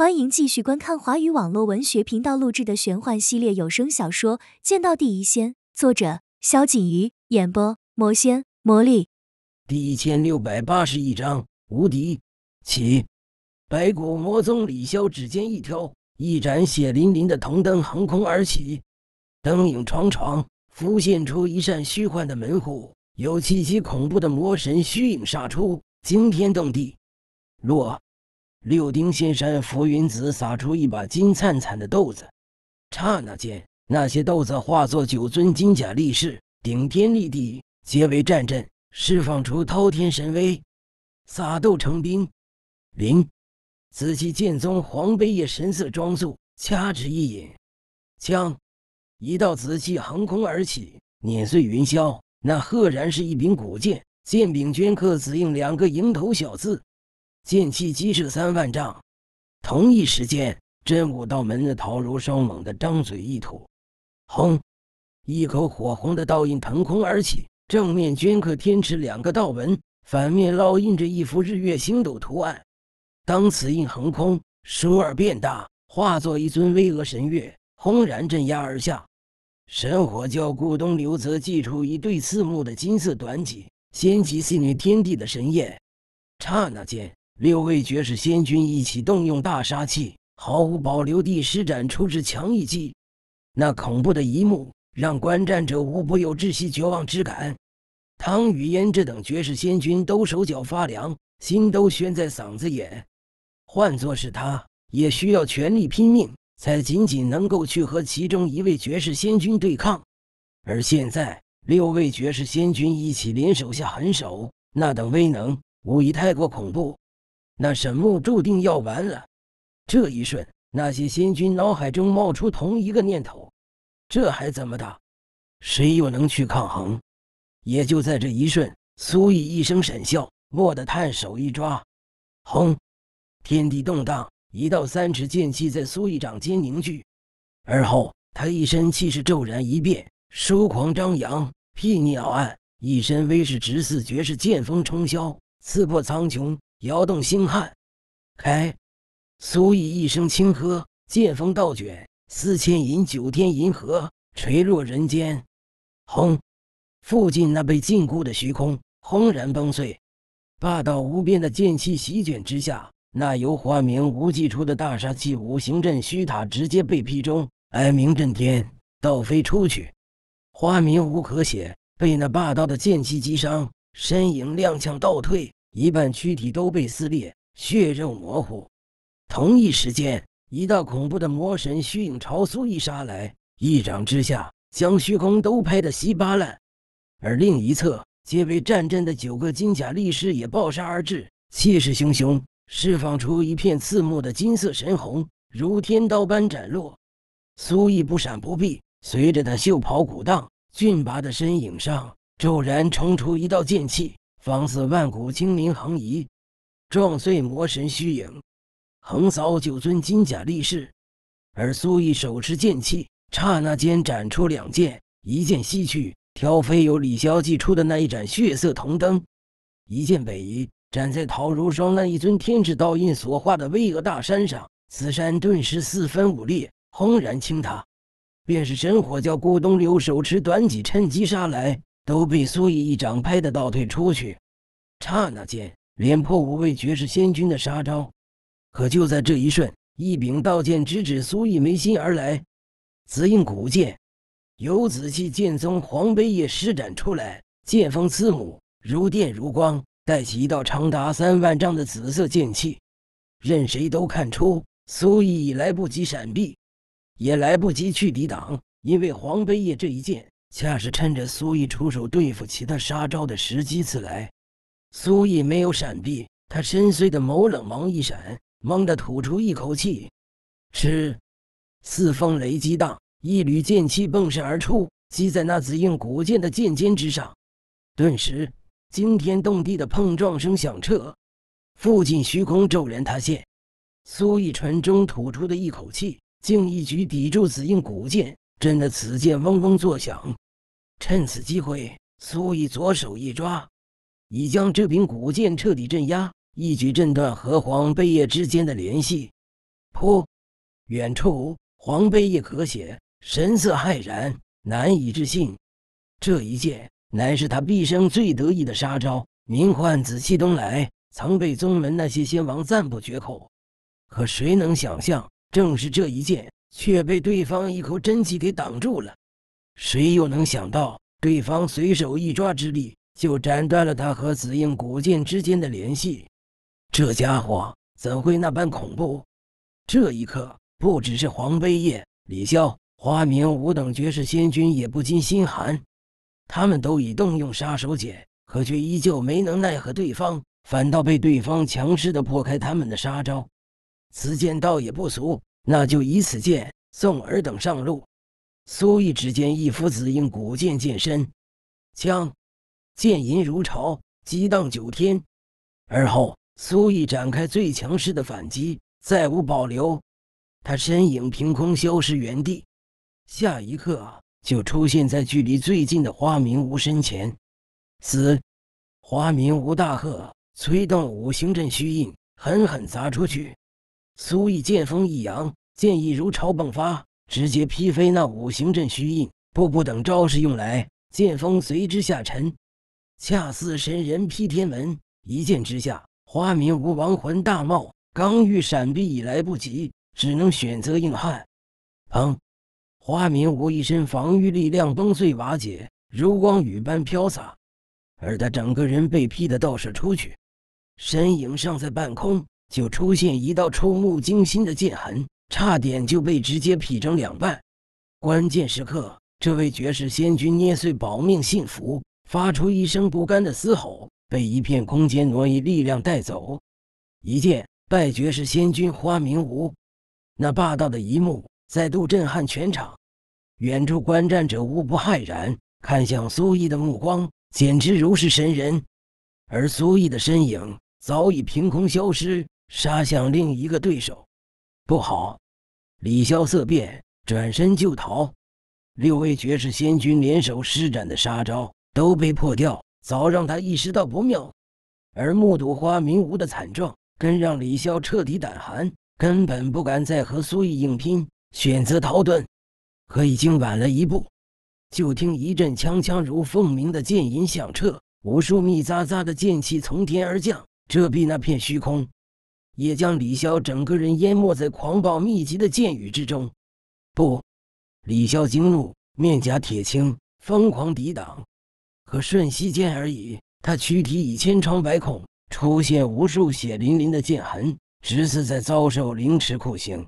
欢迎继续观看华语网络文学频道录制的玄幻系列有声小说《剑道第一仙》，作者：萧锦瑜，演播：魔仙魔力。第一千六百八十一章：无敌起。白骨魔宗李潇指尖一挑，一盏血淋淋的铜灯横空而起，灯影幢幢，浮现出一扇虚幻的门户，有气息恐怖的魔神虚影杀出，惊天动地。落。六丁仙山，浮云子撒出一把金灿灿的豆子，刹那间，那些豆子化作九尊金甲力士，顶天立地，皆为战阵，释放出滔天神威，撒豆成兵。林紫气剑宗黄飞叶神色庄肃，掐指一引，枪，一道紫气横空而起，碾碎云霄。那赫然是一柄古剑，剑柄镌刻紫印两个蝇头小字。剑气激射三万丈，同一时间，真武道门的陶如霜猛地张嘴一吐，轰！一口火红的倒印腾空而起，正面镌刻“天池”两个道纹，反面烙印着一幅日月星斗图案。当此印横空，倏尔变大，化作一尊巍峨神月，轰然镇压而下。神火教顾东流泽祭出一对刺目的金色短戟，掀起肆虐天地的神焰，刹那间。六位绝世仙君一起动用大杀器，毫无保留地施展出至强一击，那恐怖的一幕让观战者无不有窒息绝望之感。唐雨嫣这等绝世仙君都手脚发凉，心都悬在嗓子眼。换做是他，也需要全力拼命，才仅仅能够去和其中一位绝世仙君对抗。而现在，六位绝世仙君一起联手下狠手，那等威能，无疑太过恐怖。那沈墓注定要完了。这一瞬，那些仙君脑海中冒出同一个念头：这还怎么打？谁又能去抗衡？也就在这一瞬，苏毅一声哂笑，蓦地探手一抓，轰！天地动荡，一道三尺剑气在苏毅掌间凝聚。而后，他一身气势骤然一变，疏狂张扬，睥睨傲岸，一身威势直似绝世剑锋冲霄，刺破苍穹。摇动星汉，开苏毅一声轻喝，剑锋倒卷，四千银九天银河垂落人间。轰！附近那被禁锢的虚空轰然崩碎，霸道无边的剑气席卷之下，那由花明无忌出的大杀器五行阵虚塔直接被劈中，哀鸣震天，倒飞出去。花明无可写，被那霸道的剑气击伤，身影踉跄倒退。一半躯体都被撕裂，血肉模糊。同一时间，一道恐怖的魔神虚影朝苏毅杀来，一掌之下，将虚空都拍得稀巴烂。而另一侧，皆为战阵的九个金甲力士也暴杀而至，气势汹汹，释放出一片刺目的金色神虹，如天刀般斩落。苏毅不闪不避，随着他袖袍鼓荡，俊拔的身影上骤然冲出一道剑气。方似万古青冥横移，撞碎魔神虚影，横扫九尊金甲力士。而苏毅手持剑气，刹那间斩出两剑：一剑西去，挑飞由李逍祭出的那一盏血色铜灯；一剑北移，斩在陶如霜那一尊天之道印所化的巍峨大山上。此山顿时四分五裂，轰然倾塌。便是神火教顾东流手持短戟，趁机杀来。都被苏毅一掌拍得倒退出去。刹那间，连破五位绝世仙君的杀招。可就在这一瞬，一柄刀剑直指苏毅眉心而来。紫印古剑，由紫气剑宗黄悲夜施展出来，剑锋刺目，如电如光，带起一道长达三万丈的紫色剑气。任谁都看出，苏毅已来不及闪避，也来不及去抵挡，因为黄悲夜这一剑。恰是趁着苏艺出手对付其他杀招的时机，刺来，苏艺没有闪避，他深邃的眸冷芒一闪，猛地吐出一口气，吃！四风雷激荡，一缕剑气迸射而出，击在那紫印古剑的剑尖之上，顿时惊天动地的碰撞声响彻，附近虚空骤然塌陷，苏艺唇中吐出的一口气，竟一举抵住紫印古剑。震得此剑嗡嗡作响。趁此机会，苏毅左手一抓，已将这柄古剑彻底镇压，一举震断和黄贝叶之间的联系。噗！远处，黄贝叶咳血，神色骇然，难以置信。这一剑乃是他毕生最得意的杀招，名唤“紫气东来”，曾被宗门那些先王赞不绝口。可谁能想象，正是这一剑？却被对方一口真气给挡住了。谁又能想到，对方随手一抓之力，就斩断了他和紫印古剑之间的联系？这家伙怎会那般恐怖？这一刻，不只是黄飞燕、李潇、花明五等绝世仙君也不禁心寒。他们都已动用杀手锏，可却依旧没能奈何对方，反倒被对方强势的破开他们的杀招。此剑倒也不俗。那就以此剑送尔等上路。苏毅只见一夫子应古剑剑身，枪剑吟如潮，激荡九天。而后，苏毅展开最强势的反击，再无保留。他身影凭空消失原地，下一刻就出现在距离最近的花明无身前。死！花明无大喝，催动五行阵虚印，狠狠砸出去。苏毅剑锋一扬，剑意如潮迸发，直接劈飞那五行阵虚印。步步等招式用来，剑锋随之下沉，恰似神人劈天门。一剑之下，花明无亡魂大冒。刚欲闪避已来不及，只能选择硬汉。砰！花明无一身防御力量崩碎瓦解，如光雨般飘洒，而他整个人被劈的倒射出去，身影尚在半空。就出现一道触目惊心的剑痕，差点就被直接劈成两半。关键时刻，这位绝世仙君捏碎保命信符，发出一声不甘的嘶吼，被一片空间挪移力量带走。一剑败绝世仙君花明无，那霸道的一幕再度震撼全场，远处观战者无不骇然，看向苏毅的目光简直如是神人。而苏毅的身影早已凭空消失。杀向另一个对手，不好！李潇色变，转身就逃。六位绝世仙君联手施展的杀招都被破掉，早让他意识到不妙。而目睹花明无的惨状，更让李潇彻底胆寒，根本不敢再和苏毅硬拼，选择逃遁。可已经晚了一步。就听一阵锵锵如凤鸣的剑吟响彻，无数密匝匝的剑气从天而降，遮蔽那片虚空。也将李潇整个人淹没在狂暴密集的剑雨之中。不，李潇惊怒，面颊铁青，疯狂抵挡。可瞬息间而已，他躯体已千疮百孔，出现无数血淋淋的剑痕，直似在遭受凌迟酷刑。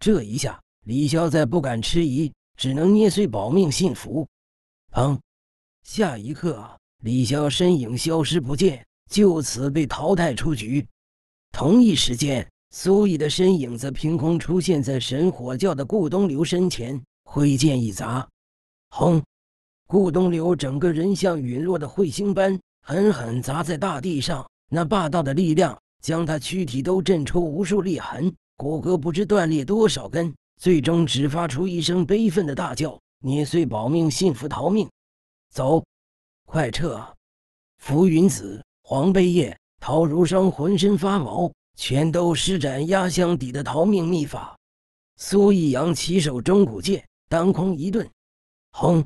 这一下，李潇再不敢迟疑，只能捏碎保命信符。砰！下一刻，李潇身影消失不见，就此被淘汰出局。同一时间，苏毅的身影则凭空出现在神火教的顾东流身前，挥剑一砸，轰！顾东流整个人像陨落的彗星般狠狠砸在大地上，那霸道的力量将他躯体都震出无数裂痕，骨骼不知断裂多少根，最终只发出一声悲愤的大叫：“捏碎保命信符，逃命，走，快撤！”浮云子、黄悲叶。陶如霜浑身发毛，全都施展压箱底的逃命秘法。苏逸阳起手中古剑，当空一顿，轰！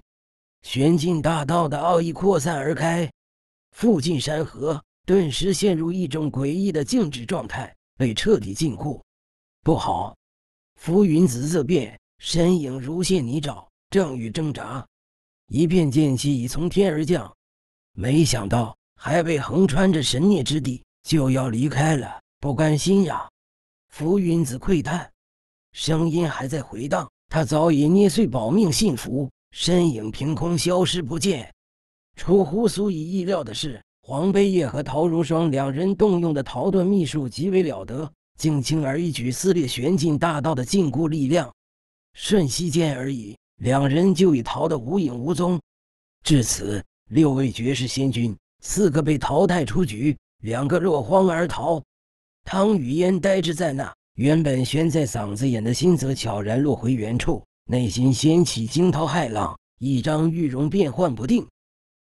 玄境大道的奥义扩散而开，附近山河顿时陷入一种诡异的静止状态，被彻底禁锢。不好！浮云子色变，身影如陷泥沼，正欲挣扎，一片剑气已从天而降。没想到。还未横穿这神孽之地，就要离开了，不甘心呀！浮云子喟叹，声音还在回荡。他早已捏碎保命信符，身影凭空消失不见。出乎苏怡意料的是，黄飞叶和陶如霜两人动用的逃遁秘术极为了得，竟轻而易举撕裂玄境大道的禁锢力量。瞬息间而已，两人就已逃得无影无踪。至此，六位绝世仙君。四个被淘汰出局，两个落荒而逃。汤雨烟呆滞在那，原本悬在嗓子眼的心则悄然落回原处，内心掀起惊涛骇浪，一张玉容变幻不定。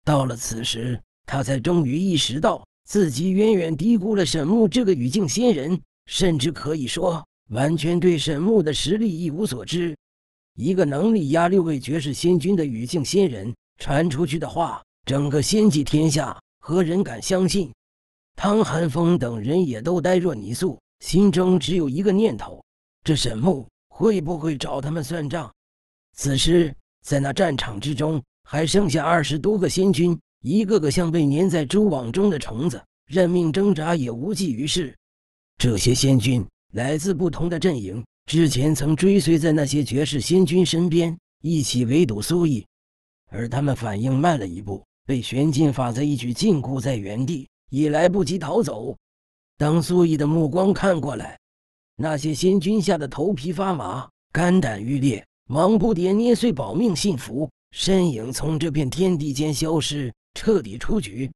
到了此时，他才终于意识到自己远远低估了沈木这个语境仙人，甚至可以说完全对沈木的实力一无所知。一个能力压六位绝世仙君的语境仙人，传出去的话，整个仙界天下。何人敢相信？汤寒风等人也都呆若泥塑，心中只有一个念头：这沈木会不会找他们算账？此时，在那战场之中，还剩下二十多个仙军，一个个像被粘在蛛网中的虫子，任命挣扎也无济于事。这些仙军来自不同的阵营，之前曾追随在那些绝世仙君身边，一起围堵苏毅，而他们反应慢了一步。被玄禁法则一举禁锢在原地，已来不及逃走。当苏毅的目光看过来，那些仙君吓得头皮发麻，肝胆欲裂，忙不迭捏碎保命信符，身影从这片天地间消失，彻底出局。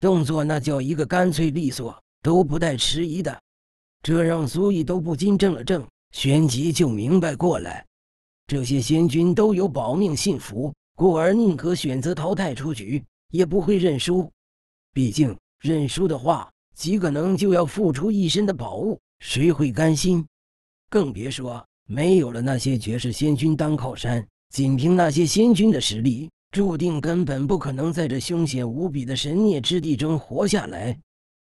动作那叫一个干脆利索，都不带迟疑的，这让苏毅都不禁怔了怔，旋即就明白过来，这些仙君都有保命信符。故而宁可选择淘汰出局，也不会认输。毕竟认输的话，极可能就要付出一身的宝物，谁会甘心？更别说没有了那些绝世仙君当靠山，仅凭那些仙君的实力，注定根本不可能在这凶险无比的神孽之地中活下来。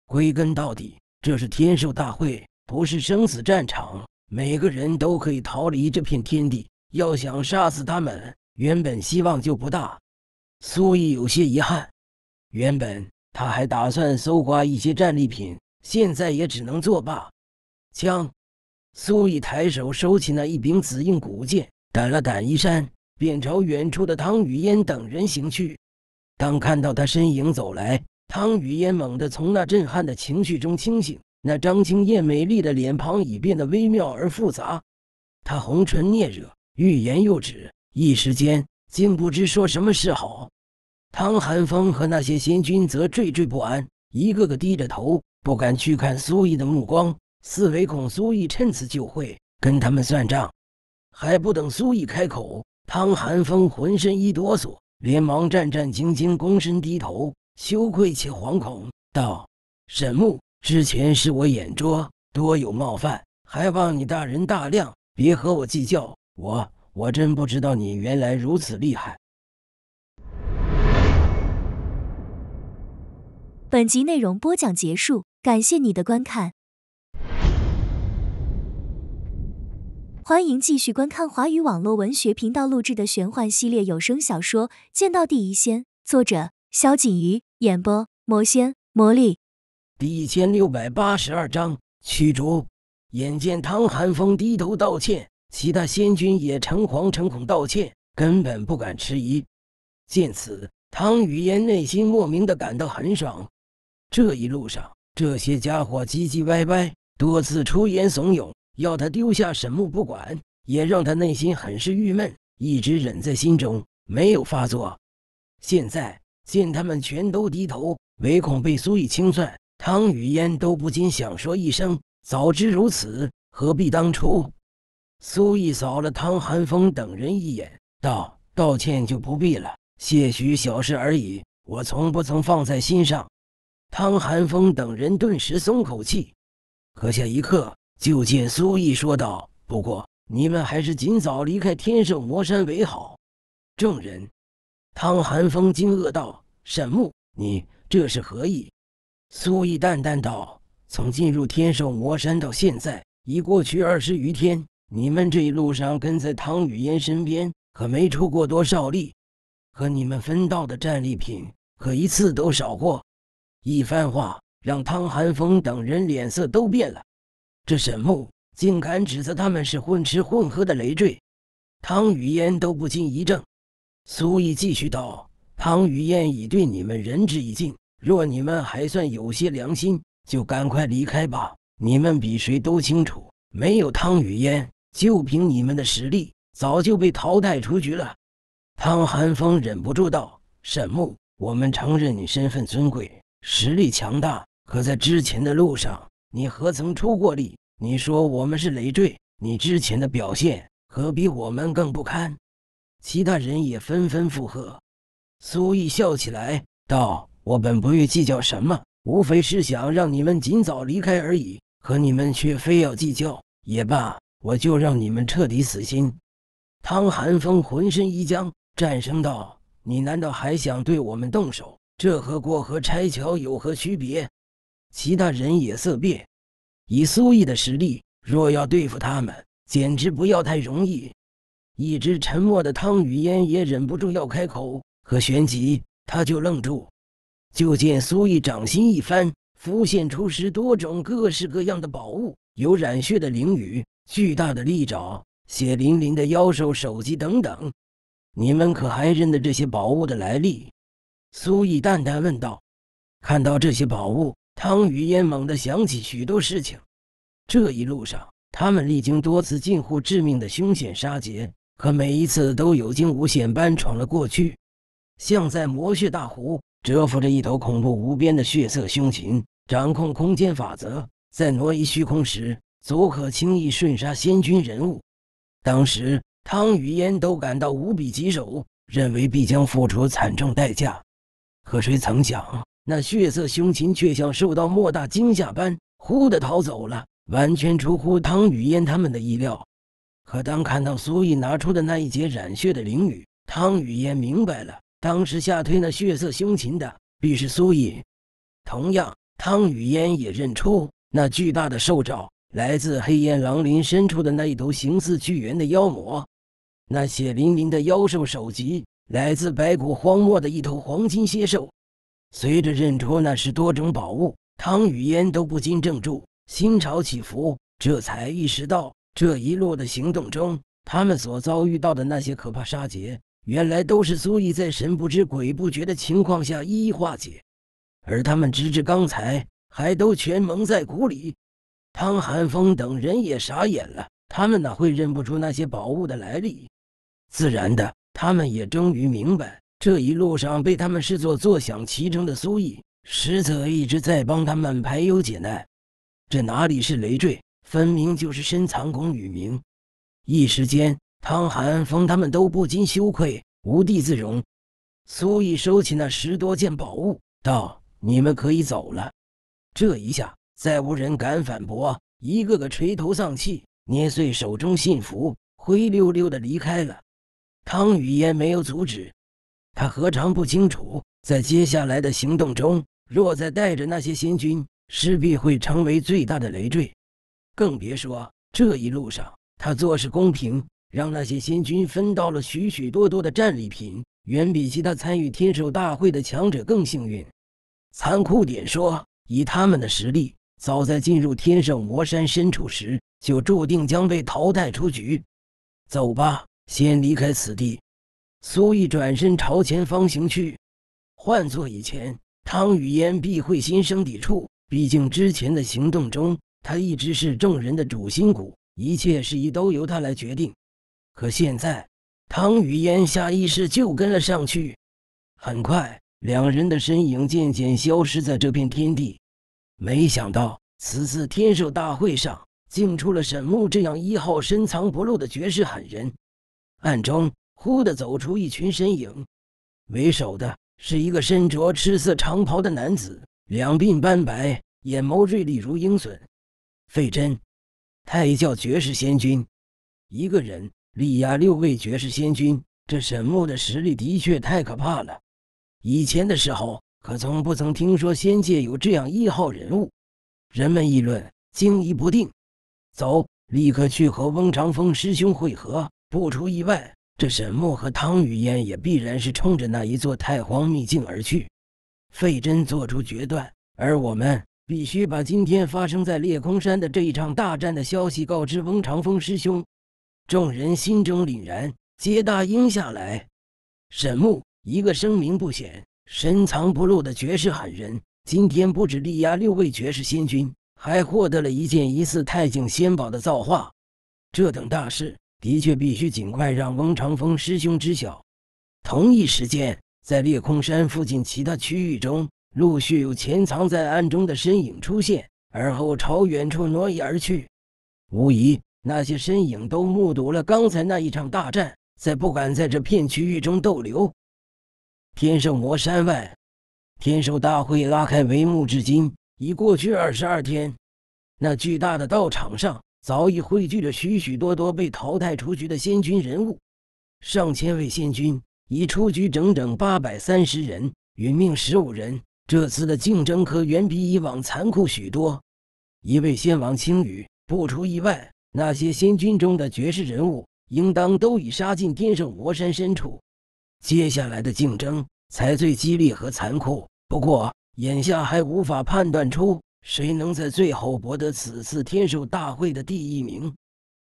归根到底，这是天兽大会，不是生死战场。每个人都可以逃离这片天地。要想杀死他们。原本希望就不大，苏毅有些遗憾。原本他还打算搜刮一些战利品，现在也只能作罢。枪，苏毅抬手收起那一柄紫印古剑，掸了掸衣衫，便朝远处的汤雨嫣等人行去。当看到他身影走来，汤雨嫣猛地从那震撼的情绪中清醒，那张清艳美丽的脸庞已变得微妙而复杂，她红唇嗫嚅，欲言又止。一时间竟不知说什么是好。汤寒风和那些仙君则惴惴不安，一个个低着头，不敢去看苏毅的目光，似唯恐苏毅趁此就会跟他们算账。还不等苏毅开口，汤寒风浑身一哆嗦，连忙战战兢兢躬身低头，羞愧且惶恐道：“沈木，之前是我眼拙，多有冒犯，还望你大人大量，别和我计较。我。”我真不知道你原来如此厉害。本集内容播讲结束，感谢你的观看。欢迎继续观看华语网络文学频道录制的玄幻系列有声小说《剑道第一仙》，作者：萧锦瑜，演播：魔仙魔力。第一千六百八十二章：驱逐。眼见唐寒风低头道歉。其他仙君也诚惶诚恐道歉，根本不敢迟疑。见此，唐语嫣内心莫名的感到很爽。这一路上，这些家伙唧唧歪歪，多次出言怂恿，要他丢下沈木不管，也让他内心很是郁闷，一直忍在心中没有发作。现在见他们全都低头，唯恐被苏毅清算，唐语嫣都不禁想说一声：“早知如此，何必当初。”苏毅扫了汤寒风等人一眼，道：“道歉就不必了，些许小事而已，我从不曾放在心上。”汤寒风等人顿时松口气，可下一刻就见苏毅说道：“不过你们还是尽早离开天圣魔山为好。”众人，汤寒风惊愕道：“沈木，你这是何意？”苏毅淡淡道：“从进入天圣魔山到现在，已过去二十余天。”你们这一路上跟在唐雨嫣身边，可没出过多少力，和你们分到的战利品，可一次都少过。一番话让汤寒风等人脸色都变了。这沈木竟敢指责他们是混吃混喝的累赘，汤雨嫣都不禁一怔。苏毅继续道：“汤雨嫣已对你们仁至义尽，若你们还算有些良心，就赶快离开吧。你们比谁都清楚，没有汤雨嫣。”就凭你们的实力，早就被淘汰出局了。汤寒风忍不住道：“沈木，我们承认你身份尊贵，实力强大，可在之前的路上，你何曾出过力？你说我们是累赘，你之前的表现可比我们更不堪。”其他人也纷纷附和。苏毅笑起来道：“我本不欲计较什么，无非是想让你们尽早离开而已。可你们却非要计较，也罢。”我就让你们彻底死心！汤寒风浑身一僵，战声道：“你难道还想对我们动手？这和过河拆桥有何区别？”其他人也色变。以苏毅的实力，若要对付他们，简直不要太容易。一直沉默的汤雨烟也忍不住要开口，可旋即他就愣住。就见苏毅掌心一翻，浮现出十多种各式各样的宝物，有染血的灵羽。巨大的利爪、血淋淋的妖兽首级等等，你们可还认得这些宝物的来历？苏毅淡淡问道。看到这些宝物，汤雨烟猛地想起许多事情。这一路上，他们历经多次近乎致命的凶险杀劫，可每一次都有惊无险般闯了过去。像在魔血大湖，蛰伏着一头恐怖无边的血色凶禽，掌控空间法则，在挪移虚空时。足可轻易瞬杀仙军人物，当时汤雨烟都感到无比棘手，认为必将付出惨重代价。可谁曾想，那血色凶禽却像受到莫大惊吓般，忽地逃走了，完全出乎汤雨烟他们的意料。可当看到苏毅拿出的那一截染血的翎羽，汤雨烟明白了，当时吓退那血色凶禽的，必是苏毅。同样，汤雨烟也认出那巨大的兽爪。来自黑烟狼林深处的那一头形似巨猿的妖魔，那血淋淋的妖兽首级，来自白骨荒漠的一头黄金蝎兽。随着认出那是多种宝物，汤雨嫣都不禁怔住，心潮起伏。这才意识到，这一路的行动中，他们所遭遇到的那些可怕杀劫，原来都是苏以在神不知鬼不觉的情况下一一化解，而他们直至刚才还都全蒙在鼓里。汤寒风等人也傻眼了，他们哪会认不出那些宝物的来历？自然的，他们也终于明白，这一路上被他们视作坐享其成的苏毅，实则一直在帮他们排忧解难。这哪里是累赘，分明就是深藏功与名。一时间，汤寒风他们都不禁羞愧无地自容。苏毅收起那十多件宝物，道：“你们可以走了。”这一下。再无人敢反驳，一个个垂头丧气，捏碎手中信符，灰溜溜的离开了。汤雨烟没有阻止，他何尝不清楚，在接下来的行动中，若再带着那些仙军，势必会成为最大的累赘。更别说这一路上，他做事公平，让那些仙军分到了许许多多的战利品，远比其他参与天守大会的强者更幸运。残酷点说，以他们的实力。早在进入天圣魔山深处时，就注定将被淘汰出局。走吧，先离开此地。苏毅转身朝前方行去。换做以前，汤雨嫣必会心生抵触，毕竟之前的行动中，他一直是众人的主心骨，一切事宜都由他来决定。可现在，汤雨嫣下意识就跟了上去。很快，两人的身影渐渐消失在这片天地。没想到此次天兽大会上，竟出了沈木这样一号深藏不露的绝世狠人。暗中忽地走出一群身影，为首的是一个身着赤色长袍的男子，两鬓斑白，眼眸锐利如鹰隼。费真，太教绝世仙君，一个人力压六位绝世仙君，这沈木的实力的确太可怕了。以前的时候。可从不曾听说仙界有这样一号人物，人们议论惊疑不定。走，立刻去和翁长风师兄会合。不出意外，这沈木和汤雨烟也必然是冲着那一座太荒秘境而去。费真做出决断，而我们必须把今天发生在裂空山的这一场大战的消息告知翁长风师兄。众人心中凛然，皆答应下来。沈木，一个声名不显。深藏不露的绝世狠人，今天不止力压六位绝世仙君，还获得了一件疑似太境仙宝的造化。这等大事，的确必须尽快让翁长风师兄知晓。同一时间，在裂空山附近其他区域中，陆续有潜藏在暗中的身影出现，而后朝远处挪移而去。无疑，那些身影都目睹了刚才那一场大战，在不敢在这片区域中逗留。天圣魔山外，天兽大会拉开帷幕至今已过去二十二天。那巨大的道场上早已汇聚着许许多多被淘汰出局的仙军人物，上千位仙君已出局整整八百三十人，殒命十五人。这次的竞争可远比以往残酷许多。一位仙王青羽，不出意外，那些仙君中的绝世人物，应当都已杀进天圣魔山深处。”接下来的竞争才最激烈和残酷。不过，眼下还无法判断出谁能在最后博得此次天兽大会的第一名。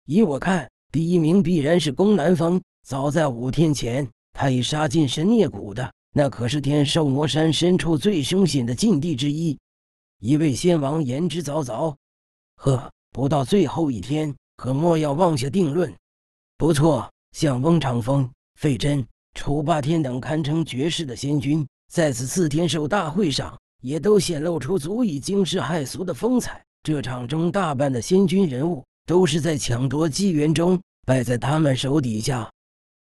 依我看，第一名必然是龚南风。早在五天前，他已杀进神孽谷的，那可是天兽魔山深处最凶险的禁地之一。一位仙王言之凿凿。呵，不到最后一天，可莫要妄下定论。不错，像翁长风、费真。楚霸天等堪称绝世的仙君，在此次天兽大会上，也都显露出足以惊世骇俗的风采。这场中大半的仙军人物，都是在抢夺机缘中败在他们手底下。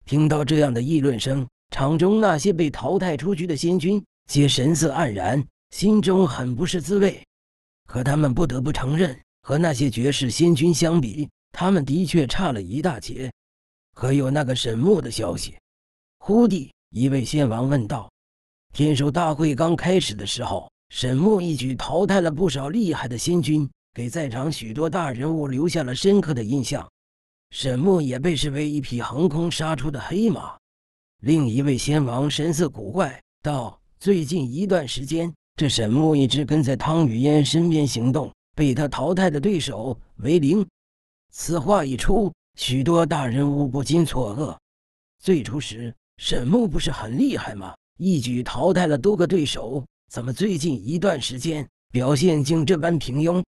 听到这样的议论声，场中那些被淘汰出局的仙君，皆神色黯然，心中很不是滋味。可他们不得不承认，和那些绝世仙君相比，他们的确差了一大截。可有那个沈墨的消息？忽地，一位仙王问道：“天授大会刚开始的时候，沈木一举淘汰了不少厉害的仙君，给在场许多大人物留下了深刻的印象。沈木也被视为一匹横空杀出的黑马。”另一位仙王神色古怪道：“最近一段时间，这沈木一直跟在汤雨嫣身边行动，被他淘汰的对手为零。”此话一出，许多大人物不禁错愕。最初时。沈木不是很厉害吗？一举淘汰了多个对手，怎么最近一段时间表现竟这般平庸？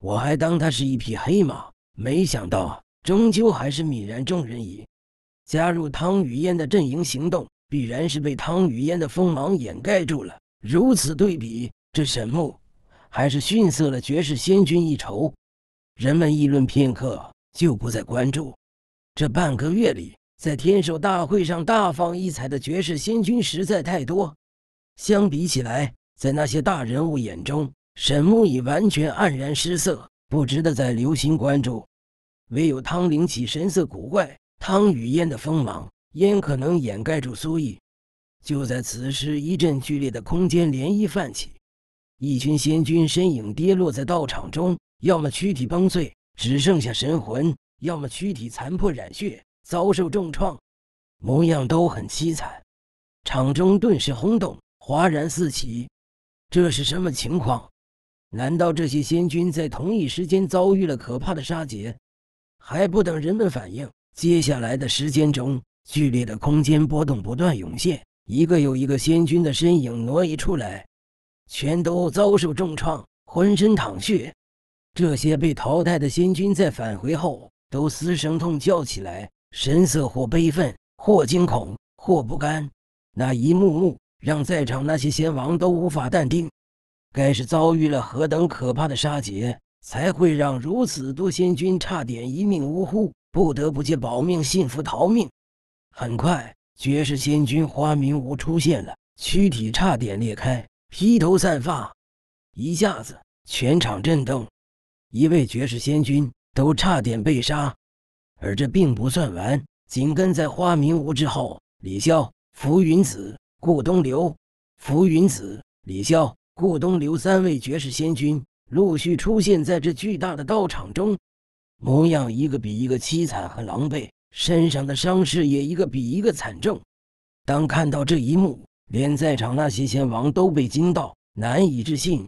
我还当他是一匹黑马，没想到终究还是泯然众人矣。加入汤雨烟的阵营行动，必然是被汤雨烟的锋芒掩盖住了。如此对比，这沈木还是逊色了绝世仙君一筹。人们议论片刻，就不再关注。这半个月里。在天兽大会上大放异彩的绝世仙君实在太多，相比起来，在那些大人物眼中，沈木已完全黯然失色，不值得再留心关注。唯有汤灵启神色古怪，汤雨烟的锋芒烟可能掩盖住苏毅。就在此时，一阵剧烈的空间涟漪泛起，一群仙君身影跌落在道场中，要么躯体崩碎，只剩下神魂；要么躯体残破染血。遭受重创，模样都很凄惨，场中顿时轰动，哗然四起。这是什么情况？难道这些仙君在同一时间遭遇了可怕的杀劫？还不等人们反应，接下来的时间中，剧烈的空间波动不断涌现，一个又一个仙君的身影挪移出来，全都遭受重创，浑身淌血。这些被淘汰的仙君在返回后，都嘶声痛叫起来。神色或悲愤，或惊恐，或不甘，那一幕幕让在场那些仙王都无法淡定。该是遭遇了何等可怕的杀劫，才会让如此多仙君差点一命呜呼，不得不借保命信符逃命？很快，绝世仙君花明无出现了，躯体差点裂开，披头散发，一下子全场震动。一位绝世仙君都差点被杀。而这并不算完，紧跟在花明无之后，李啸、浮云子、顾东流、浮云子、李啸、顾东流三位绝世仙君陆续出现在这巨大的道场中，模样一个比一个凄惨和狼狈，身上的伤势也一个比一个惨重。当看到这一幕，连在场那些仙王都被惊到，难以置信，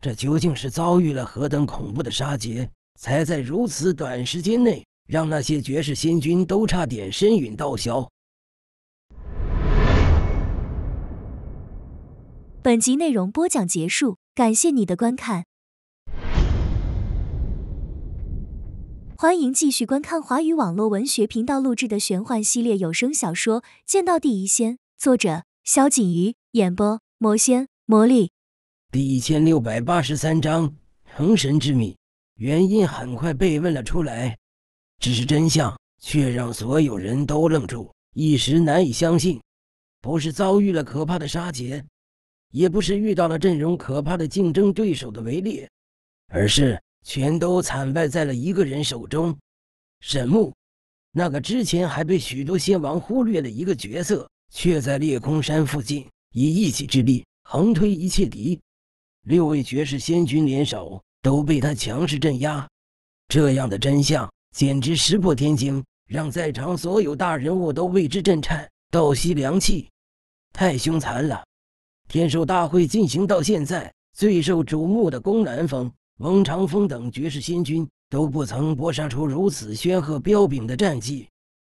这究竟是遭遇了何等恐怖的杀劫，才在如此短时间内？让那些绝世仙君都差点身陨道消。本集内容播讲结束，感谢你的观看。欢迎继续观看华语网络文学频道录制的玄幻系列有声小说《剑道第一仙》，作者：萧锦瑜，演播：魔仙魔力。第一千六百八十三章成神之秘，原因很快被问了出来。只是真相，却让所有人都愣住，一时难以相信。不是遭遇了可怕的杀劫，也不是遇到了阵容可怕的竞争对手的围猎，而是全都惨败在了一个人手中——沈木。那个之前还被许多仙王忽略的一个角色，却在裂空山附近以一己之力横推一切敌，六位绝世仙君联手都被他强势镇压。这样的真相。简直石破天惊，让在场所有大人物都为之震颤、倒吸凉气，太凶残了！天兽大会进行到现在，最受瞩目的龚南风、翁长风等绝世仙君都不曾搏杀出如此煊赫彪炳的战绩。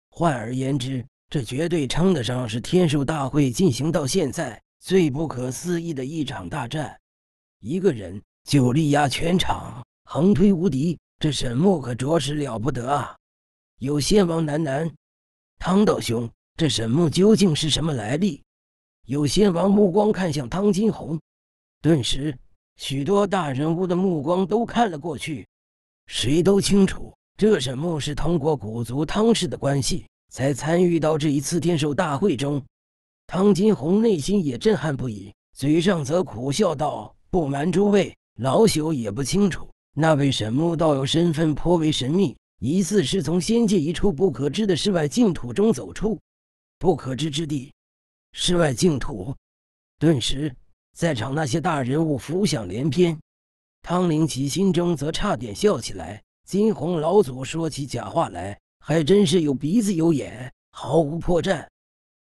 换而言之，这绝对称得上是天兽大会进行到现在最不可思议的一场大战。一个人就力压全场，横推无敌。这沈木可着实了不得啊！有仙王喃喃：“汤道兄，这沈木究竟是什么来历？”有仙王目光看向汤金红，顿时许多大人物的目光都看了过去。谁都清楚，这沈木是通过古族汤氏的关系才参与到这一次天兽大会中。汤金红内心也震撼不已，嘴上则苦笑道：“不瞒诸位，老朽也不清楚。”那位沈木道友身份颇为神秘，疑似是从仙界一处不可知的世外净土中走出。不可知之地，世外净土。顿时，在场那些大人物浮想联翩。汤灵奇心中则差点笑起来。金鸿老祖说起假话来，还真是有鼻子有眼，毫无破绽。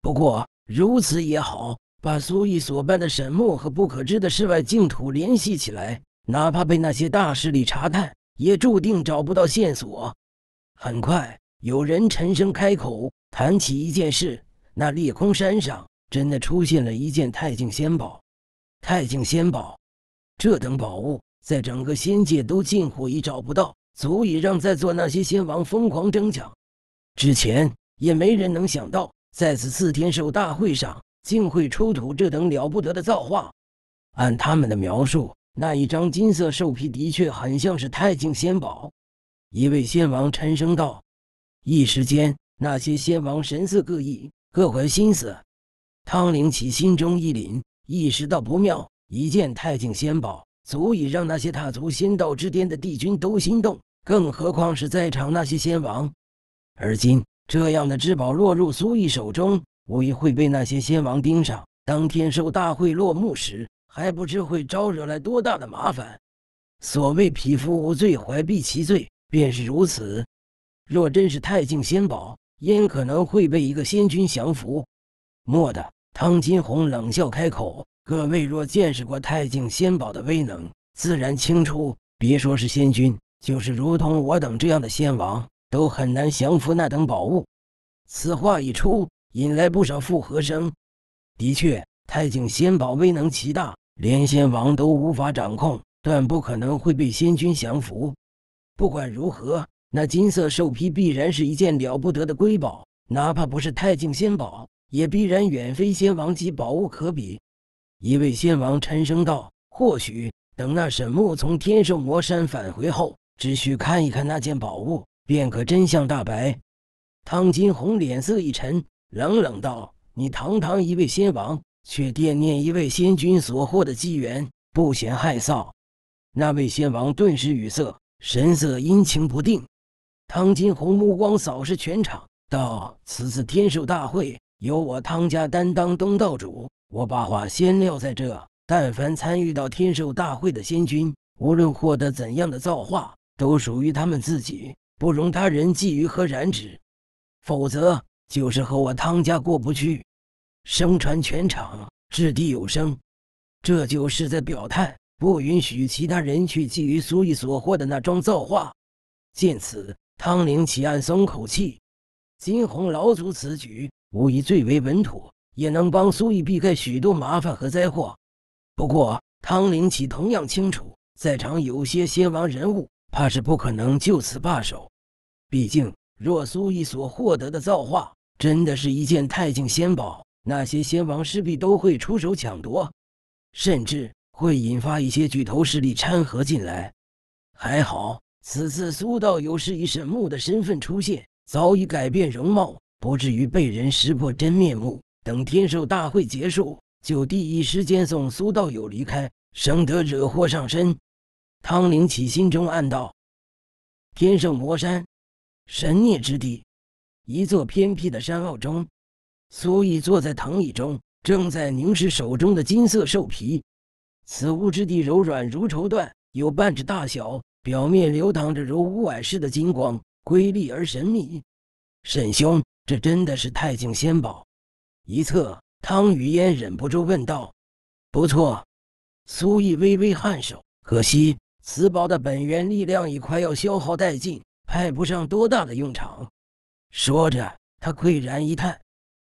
不过如此也好，把苏毅所扮的沈木和不可知的世外净土联系起来。哪怕被那些大势力查探，也注定找不到线索。很快，有人沉声开口，谈起一件事：那裂空山上真的出现了一件太境仙宝。太境仙宝，这等宝物，在整个仙界都近乎已找不到，足以让在座那些仙王疯狂争抢。之前也没人能想到，在此次天兽大会上，竟会出土这等了不得的造化。按他们的描述。那一张金色兽皮的确很像是太镜仙宝，一位仙王沉声道。一时间，那些仙王神色各异，各怀心思。汤灵奇心中一凛，意识到不妙。一件太镜仙宝，足以让那些踏足仙道之巅的帝君都心动，更何况是在场那些仙王。而今，这样的至宝落入苏毅手中，无疑会被那些仙王盯上。当天兽大会落幕时。还不知会招惹来多大的麻烦。所谓匹夫无罪，怀璧其罪，便是如此。若真是太境仙宝，焉可能会被一个仙君降服？蓦的，汤金红冷笑开口：“各位若见识过太境仙宝的威能，自然清楚。别说是仙君，就是如同我等这样的仙王，都很难降服那等宝物。”此话一出，引来不少附和声。的确，太境仙宝威能极大。连仙王都无法掌控，断不可能会被仙君降服。不管如何，那金色兽皮必然是一件了不得的瑰宝，哪怕不是太境仙宝，也必然远非仙王级宝物可比。一位仙王沉声道：“或许等那沈木从天兽魔山返回后，只需看一看那件宝物，便可真相大白。”汤金红脸色一沉，冷冷道：“你堂堂一位仙王。”却惦念一位仙君所获的机缘，不嫌害臊。那位仙王顿时语塞，神色阴晴不定。汤金红目光扫视全场，道：“此次天寿大会由我汤家担当东道主，我把话先撂在这。但凡参与到天寿大会的仙君，无论获得怎样的造化，都属于他们自己，不容他人觊觎和染指。否则，就是和我汤家过不去。”声传全场，掷地有声。这就是在表态，不允许其他人去觊觎苏毅所获的那桩造化。见此，汤灵奇暗松口气。金鸿老祖此举无疑最为稳妥，也能帮苏毅避开许多麻烦和灾祸。不过，汤灵奇同样清楚，在场有些先王人物，怕是不可能就此罢手。毕竟，若苏毅所获得的造化真的是一件太境仙宝，那些先王势必都会出手抢夺，甚至会引发一些巨头势力掺合进来。还好，此次苏道友是以沈木的身份出现，早已改变容貌，不至于被人识破真面目。等天授大会结束，就第一时间送苏道友离开，省得惹祸上身。汤灵启心中暗道：天圣魔山，神孽之地，一座偏僻的山坳中。苏毅坐在藤椅中，正在凝视手中的金色兽皮。此物质地柔软如绸缎，有半指大小，表面流淌着如乌霭似的金光，瑰丽而神秘。沈兄，这真的是太境仙宝？一侧，汤雨嫣忍不住问道。不错，苏毅微微颔首。可惜，此宝的本源力量已快要消耗殆尽，派不上多大的用场。说着，他喟然一叹。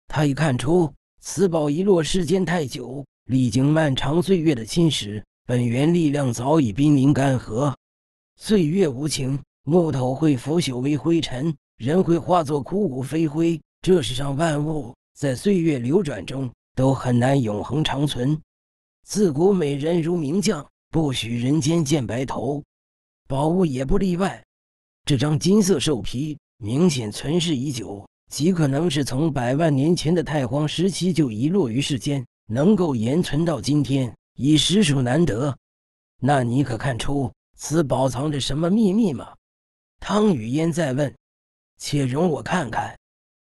他已看出，此宝遗落世间太久，历经漫长岁月的侵蚀，本源力量早已濒临干涸。岁月无情，木头会腐朽为灰尘，人会化作枯骨飞灰。这世上万物，在岁月流转中，都很难永恒长存。自古美人如名将，不许人间见白头，宝物也不例外。这张金色兽皮明显存世已久。极可能是从百万年前的太荒时期就遗落于世间，能够延存到今天，已实属难得。那你可看出此宝藏着什么秘密吗？汤雨烟再问。且容我看看。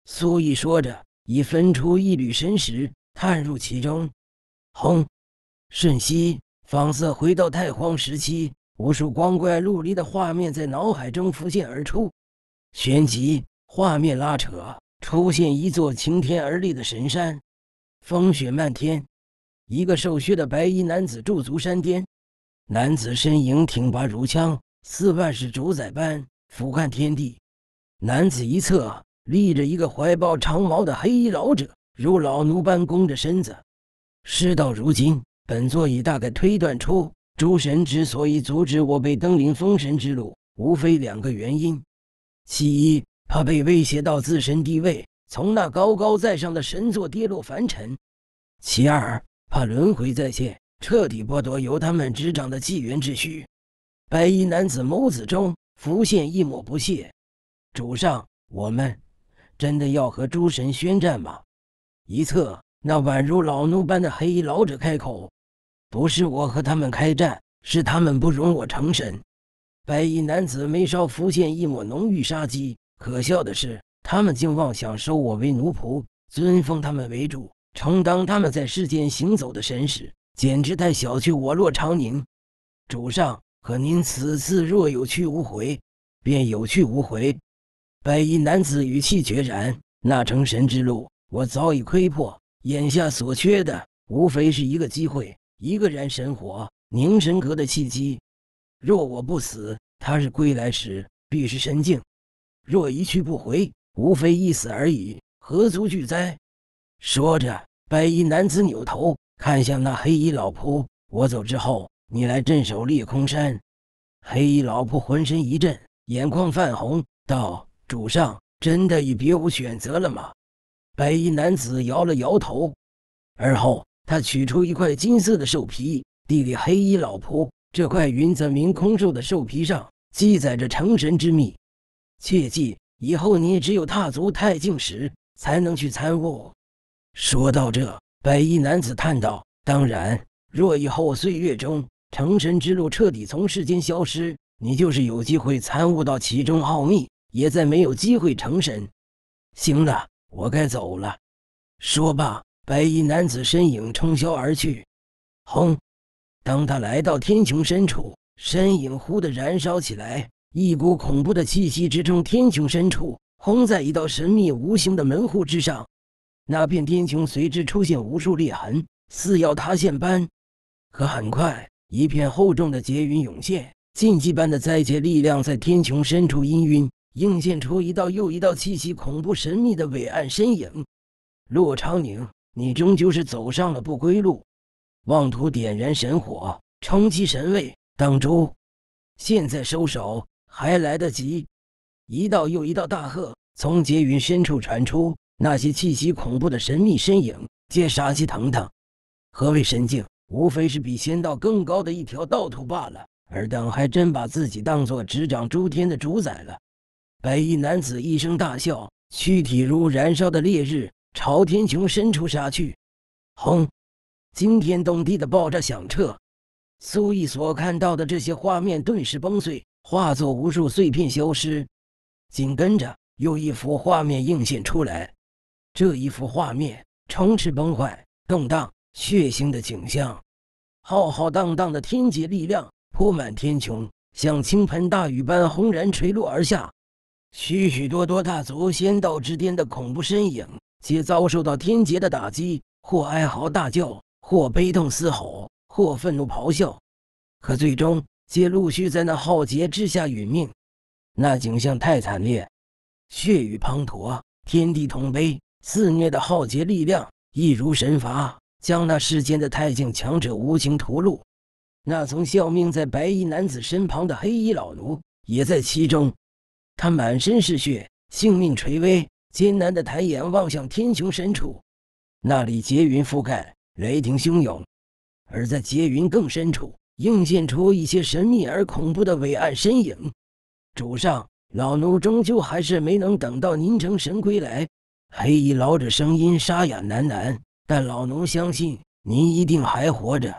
苏毅说着，已分出一缕神识探入其中。轰！瞬息，仿似回到太荒时期，无数光怪陆离的画面在脑海中浮现而出。旋即。画面拉扯，出现一座擎天而立的神山，风雪漫天。一个瘦削的白衣男子驻足山巅，男子身影挺拔如枪，似万世主宰般俯瞰天地。男子一侧立着一个怀抱长矛的黑衣老者，如老奴般弓着身子。事到如今，本座已大概推断出，诸神之所以阻止我被登临封神之路，无非两个原因：其一。怕被威胁到自身地位，从那高高在上的神座跌落凡尘；其二，怕轮回再现，彻底剥夺由他们执掌的纪元秩序。白衣男子眸子中浮现一抹不屑：“主上，我们真的要和诸神宣战吗？”一侧那宛如老奴般的黑衣老者开口：“不是我和他们开战，是他们不容我成神。”白衣男子眉梢浮现一抹浓郁杀机。可笑的是，他们竟妄想收我为奴仆，尊封他们为主，充当他们在世间行走的神使，简直太小觑我洛长宁。主上，可您此次若有去无回，便有去无回。白衣男子语气决然：“那成神之路，我早已窥破，眼下所缺的，无非是一个机会，一个燃神火、凝神阁的契机。若我不死，他日归来时，必是神境。”若一去不回，无非一死而已，何足惧哉？说着，白衣男子扭头看向那黑衣老仆：“我走之后，你来镇守裂空山。”黑衣老仆浑身一震，眼眶泛红，道：“主上，真的已别无选择了吗？”白衣男子摇了摇头，而后他取出一块金色的兽皮，递给黑衣老仆：“这块云泽明空兽的兽皮上，记载着成神之秘。”切记，以后你只有踏足太境时，才能去参悟。说到这，白衣男子叹道：“当然，若以后岁月中成神之路彻底从世间消失，你就是有机会参悟到其中奥秘，也再没有机会成神。”行了，我该走了。说罢，白衣男子身影冲霄而去。轰！当他来到天穹深处，身影忽地燃烧起来。一股恐怖的气息之中，天穹深处轰在一道神秘无形的门户之上，那片天穹随之出现无数裂痕，似要塌陷般。可很快，一片厚重的劫云涌现，禁忌般的灾劫力量在天穹深处氤氲，映现出一道又一道气息恐怖、神秘的伟岸身影。洛长宁，你终究是走上了不归路，妄图点燃神火，冲击神位，当初，现在收手！还来得及！一道又一道大喝从劫云深处传出，那些气息恐怖的神秘身影皆杀气腾腾。何为神境？无非是比仙道更高的一条道途罢了。尔等还真把自己当作执掌诸天的主宰了！白衣男子一声大笑，躯体如燃烧的烈日，朝天穹深处杀去。轰！惊天动地的爆炸响彻，苏毅所看到的这些画面顿时崩碎。化作无数碎片消失，紧跟着又一幅画面映现出来。这一幅画面充斥崩坏、动荡、血腥的景象，浩浩荡荡的天劫力量铺满天穹，像倾盆大雨般轰然垂落而下。许许多多大族、仙道之巅的恐怖身影，皆遭受到天劫的打击，或哀嚎大叫，或悲痛嘶吼，或愤怒咆哮。可最终，皆陆续在那浩劫之下殒命，那景象太惨烈，血雨滂沱，天地同悲。肆虐的浩劫力量，一如神罚，将那世间的太境强者无情屠戮。那曾效命在白衣男子身旁的黑衣老奴，也在其中。他满身是血，性命垂危，艰难的抬眼望向天穹深处，那里劫云覆盖，雷霆汹涌，而在劫云更深处。映现出一些神秘而恐怖的伟岸身影。主上，老奴终究还是没能等到您成神归来。黑衣老者声音沙哑喃喃，但老奴相信您一定还活着。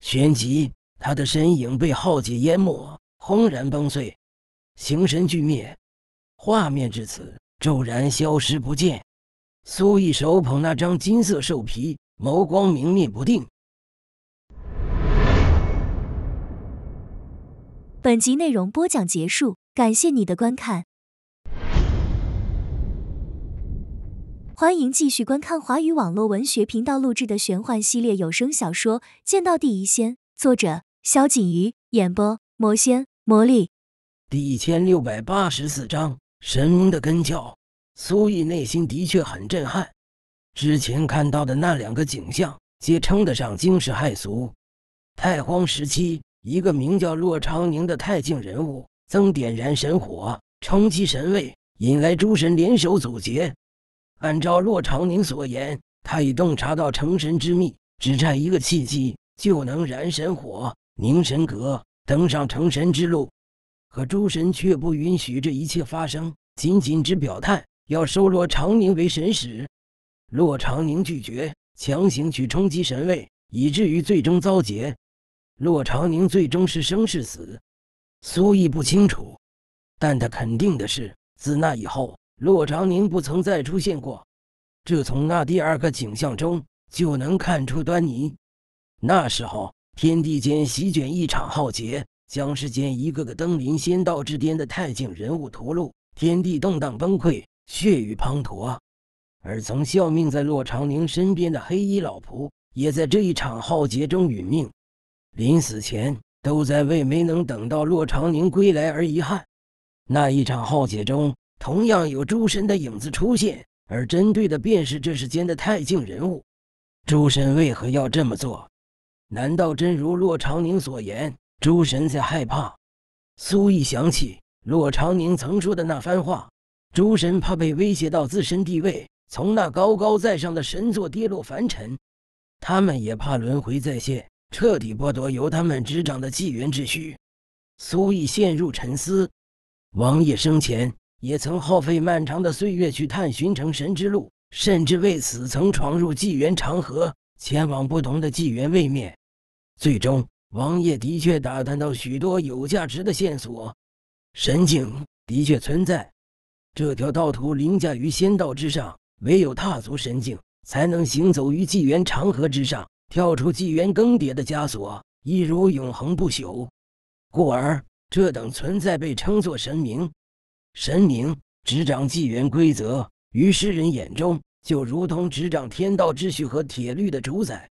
旋即，他的身影被浩劫淹没，轰然崩碎，形神俱灭。画面至此骤然消失不见。苏毅手捧那张金色兽皮，眸光明灭不定。本集内容播讲结束，感谢你的观看。欢迎继续观看华语网络文学频道录制的玄幻系列有声小说《剑道第一仙》，作者：萧锦瑜，演播：魔仙魔力。第一千六百八十四章：神明的根窍。苏毅内心的确很震撼，之前看到的那两个景象，皆称得上惊世骇俗。太荒时期。一个名叫洛长宁的太境人物，曾点燃神火，冲击神位，引来诸神联手阻截。按照洛长宁所言，他已洞察到成神之秘，只差一个契机就能燃神火、凝神格，登上成神之路。可诸神却不允许这一切发生，仅仅只表态要收罗长宁为神使。洛长宁拒绝，强行去冲击神位，以至于最终遭劫。洛长宁最终是生是死，苏毅不清楚，但他肯定的是，自那以后，洛长宁不曾再出现过。这从那第二个景象中就能看出端倪。那时候，天地间席卷一场浩劫，将世间一个个登临仙道之巅的太境人物屠戮，天地动荡崩溃，血雨滂沱。而曾效命在洛长宁身边的黑衣老仆，也在这一场浩劫中殒命。临死前都在为没能等到洛长宁归来而遗憾。那一场浩劫中，同样有诸神的影子出现，而针对的便是这世间的太境人物。诸神为何要这么做？难道真如洛长宁所言，诸神在害怕？苏毅想起洛长宁曾说的那番话：诸神怕被威胁到自身地位，从那高高在上的神座跌落凡尘；他们也怕轮回再现。彻底剥夺由他们执掌的纪元秩序。苏毅陷入沉思。王爷生前也曾耗费漫长的岁月去探寻成神之路，甚至为此曾闯入纪元长河，前往不同的纪元位面。最终，王爷的确打探到许多有价值的线索。神境的确存在，这条道途凌驾于仙道之上，唯有踏足神境，才能行走于纪元长河之上。跳出纪元更迭的枷锁，一如永恒不朽，故而这等存在被称作神明。神明执掌纪元规则，于世人眼中就如同执掌天道秩序和铁律的主宰。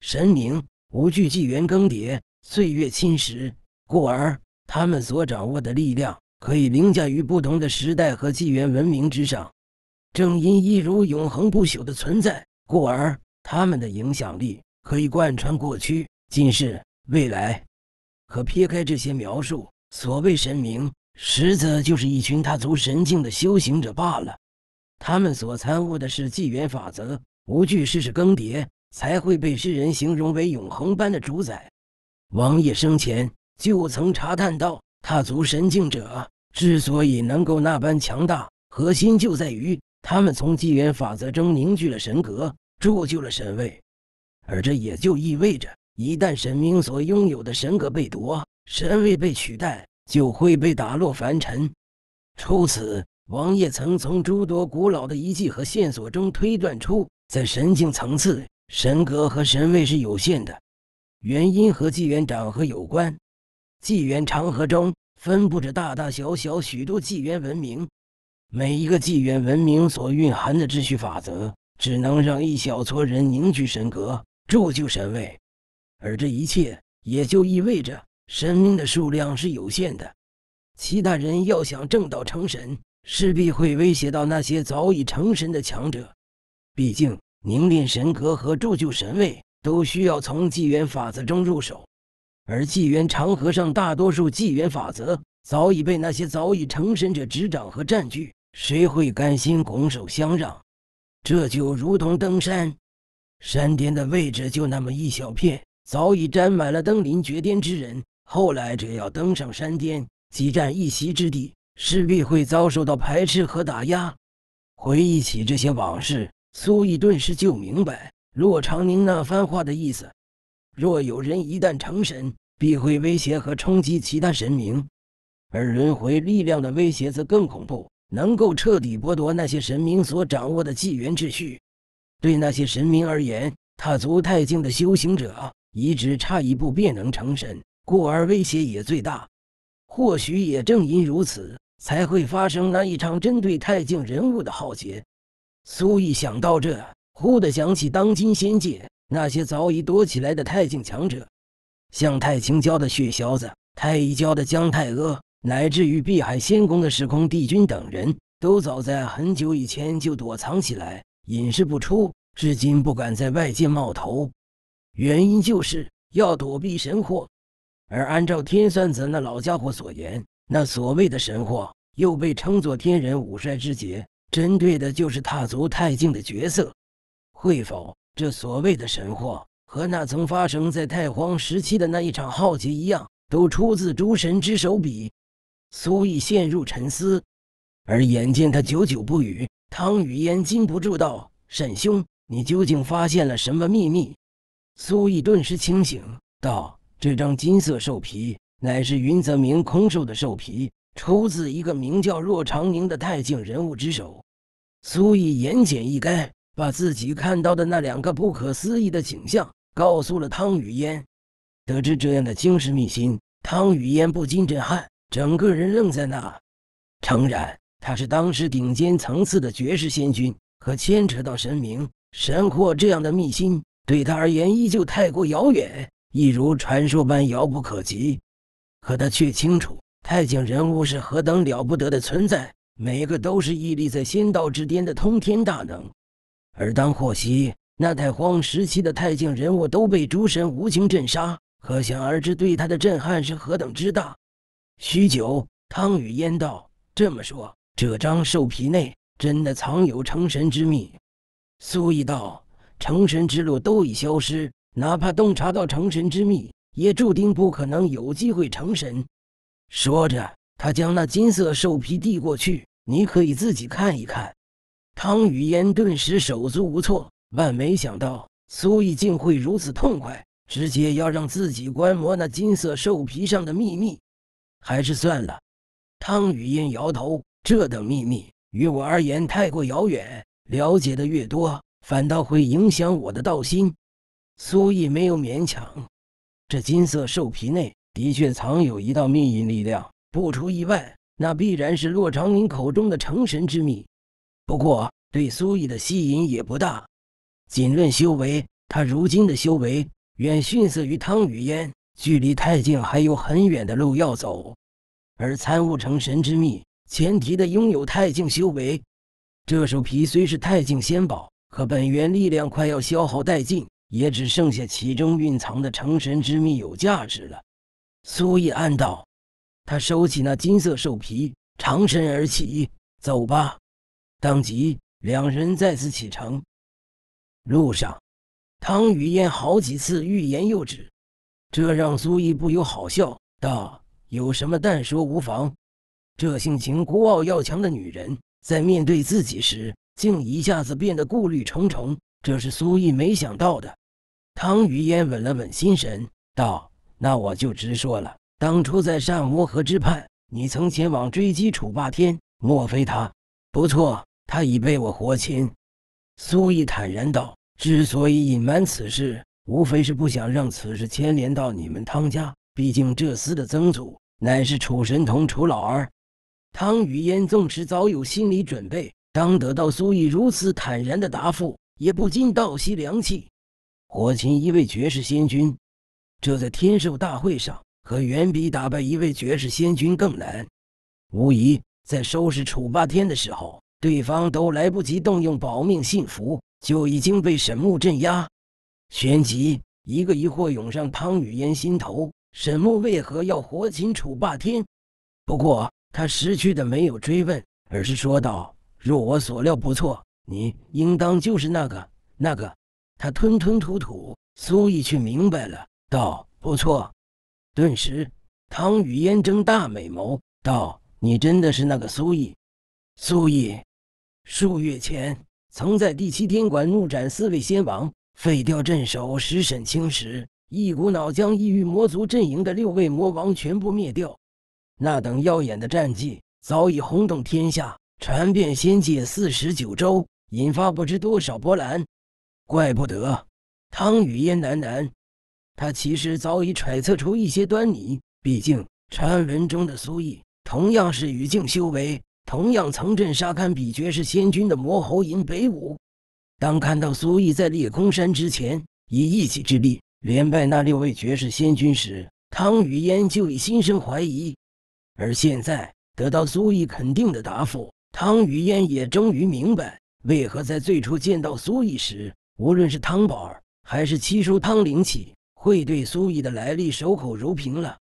神明无惧纪元更迭、岁月侵蚀，故而他们所掌握的力量可以凌驾于不同的时代和纪元文明之上。正因一如永恒不朽的存在，故而他们的影响力。可以贯穿过去、今世、未来。可撇开这些描述，所谓神明，实则就是一群踏足神境的修行者罢了。他们所参悟的是纪元法则，无惧世事更迭，才会被世人形容为永恒般的主宰。王爷生前就曾查探到，踏足神境者之所以能够那般强大，核心就在于他们从纪元法则中凝聚了神格，铸就了神位。而这也就意味着，一旦神明所拥有的神格被夺，神位被取代，就会被打落凡尘。除此，王爷曾从诸多古老的遗迹和线索中推断出，在神境层次，神格和神位是有限的，原因和纪元长河有关。纪元长河中分布着大大小小许多纪元文明，每一个纪元文明所蕴含的秩序法则，只能让一小撮人凝聚神格。铸就神位，而这一切也就意味着神明的数量是有限的。其他人要想正道成神，势必会威胁到那些早已成神的强者。毕竟，凝练神格和铸就神位都需要从纪元法则中入手，而纪元长河上大多数纪元法则早已被那些早已成神者执掌和占据，谁会甘心拱手相让？这就如同登山。山巅的位置就那么一小片，早已沾满了登临绝巅之人。后来，只要登上山巅，挤占一席之地，势必会遭受到排斥和打压。回忆起这些往事，苏毅顿时就明白骆长宁那番话的意思：若有人一旦成神，必会威胁和冲击其他神明；而轮回力量的威胁则更恐怖，能够彻底剥夺那些神明所掌握的纪元秩序。对那些神明而言，踏足太境的修行者，已只差一步便能成神，故而威胁也最大。或许也正因如此，才会发生那一场针对太境人物的浩劫。苏毅想到这，忽地想起当今仙界那些早已躲起来的太境强者，像太清教的血小子、太乙教的姜太阿，乃至于碧海仙宫的时空帝君等人，都早在很久以前就躲藏起来。隐世不出，至今不敢在外界冒头，原因就是要躲避神祸。而按照天算子那老家伙所言，那所谓的神祸又被称作天人五衰之劫，针对的就是踏足太境的角色。会否这所谓的神祸和那曾发生在太荒时期的那一场浩劫一样，都出自诸神之手笔？苏毅陷入沉思，而眼见他久久不语。汤雨烟禁不住道：“沈兄，你究竟发现了什么秘密？”苏毅顿时清醒道：“这张金色兽皮乃是云泽明空兽的兽皮，出自一个名叫若长宁的太境人物之手。”苏毅言简意赅，把自己看到的那两个不可思议的景象告诉了汤雨烟。得知这样的惊世秘辛，汤雨烟不禁震撼，整个人愣在那。诚然。他是当时顶尖层次的绝世仙君，可牵扯到神明、神阔这样的秘辛，对他而言依旧太过遥远，一如传说般遥不可及。可他却清楚，太境人物是何等了不得的存在，每个都是屹立在仙道之巅的通天大能。而当获悉那太荒时期的太境人物都被诸神无情镇杀，可想而知，对他的震撼是何等之大。许久，汤雨烟道：“这么说。”这张兽皮内真的藏有成神之秘？苏毅道：“成神之路都已消失，哪怕洞察到成神之秘，也注定不可能有机会成神。”说着，他将那金色兽皮递过去：“你可以自己看一看。”汤雨烟顿时手足无措，万没想到苏毅竟会如此痛快，直接要让自己观摩那金色兽皮上的秘密。还是算了，汤雨烟摇头。这等秘密于我而言太过遥远，了解的越多，反倒会影响我的道心。苏毅没有勉强，这金色兽皮内的确藏有一道秘银力量，不出意外，那必然是洛长宁口中的成神之秘。不过对苏毅的吸引也不大，仅论修为，他如今的修为远逊色于汤雨烟，距离太近还有很远的路要走，而参悟成神之秘。前提的拥有太镜修为，这兽皮虽是太镜仙宝，可本源力量快要消耗殆尽，也只剩下其中蕴藏的成神之秘有价值了。苏毅暗道，他收起那金色兽皮，长身而起，走吧。当即，两人再次启程。路上，唐雨嫣好几次欲言又止，这让苏毅不由好笑道：“有什么，但说无妨。”这性情孤傲要强的女人，在面对自己时，竟一下子变得顾虑重重，这是苏毅没想到的。汤于烟稳了稳心神，道：“那我就直说了，当初在善无河之畔，你曾前往追击楚霸天，莫非他？不错，他已被我活擒。”苏毅坦然道：“之所以隐瞒此事，无非是不想让此事牵连到你们汤家，毕竟这厮的曾祖乃是楚神童楚老二。”汤雨烟纵使早有心理准备，当得到苏毅如此坦然的答复，也不禁倒吸凉气。活擒一位绝世仙君，这在天授大会上可远比打败一位绝世仙君更难。无疑，在收拾楚霸天的时候，对方都来不及动用保命信符，就已经被沈木镇压。旋即，一个疑惑涌上汤雨烟心头：沈木为何要活擒楚霸天？不过。他识趣的没有追问，而是说道：“若我所料不错，你应当就是那个……那个。”他吞吞吐吐，苏毅却明白了，道：“不错。”顿时，唐雨嫣睁大美眸，道：“你真的是那个苏毅？”苏毅，数月前曾在第七天馆怒斩四位仙王，废掉镇守十沈青时，一股脑将异域魔族阵营的六位魔王全部灭掉。那等耀眼的战绩早已轰动天下，传遍仙界四十九州，引发不知多少波澜。怪不得，汤雨烟喃喃。他其实早已揣测出一些端倪。毕竟传闻中的苏毅同样是羽境修为，同样曾镇杀堪比绝世仙君的魔猴银北武。当看到苏毅在裂空山之前以一己之力连败那六位绝世仙君时，汤雨烟就已心生怀疑。而现在得到苏毅肯定的答复，汤雨烟也终于明白为何在最初见到苏毅时，无论是汤宝儿还是七叔汤灵起，会对苏毅的来历守口如瓶了。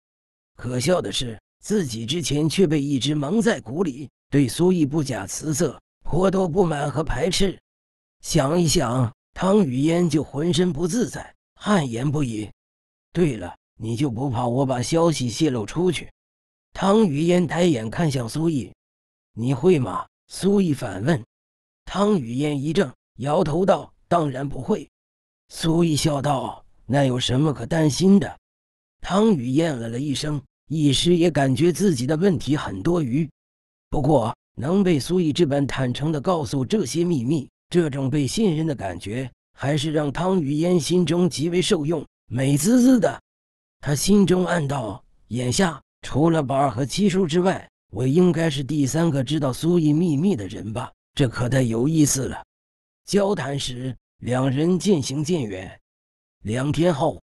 可笑的是，自己之前却被一直蒙在鼓里，对苏毅不假辞色，颇多不满和排斥。想一想，汤雨烟就浑身不自在，汗颜不已。对了，你就不怕我把消息泄露出去？汤雨烟抬眼看向苏毅：“你会吗？”苏毅反问。汤雨烟一怔，摇头道：“当然不会。”苏毅笑道：“那有什么可担心的？”汤雨嫣嗯了一声，一时也感觉自己的问题很多余。不过，能被苏毅这般坦诚的告诉这些秘密，这种被信任的感觉，还是让汤雨烟心中极为受用，美滋滋的。他心中暗道：眼下。除了宝儿和七叔之外，我应该是第三个知道苏艺秘密的人吧？这可太有意思了。交谈时，两人渐行渐远。两天后，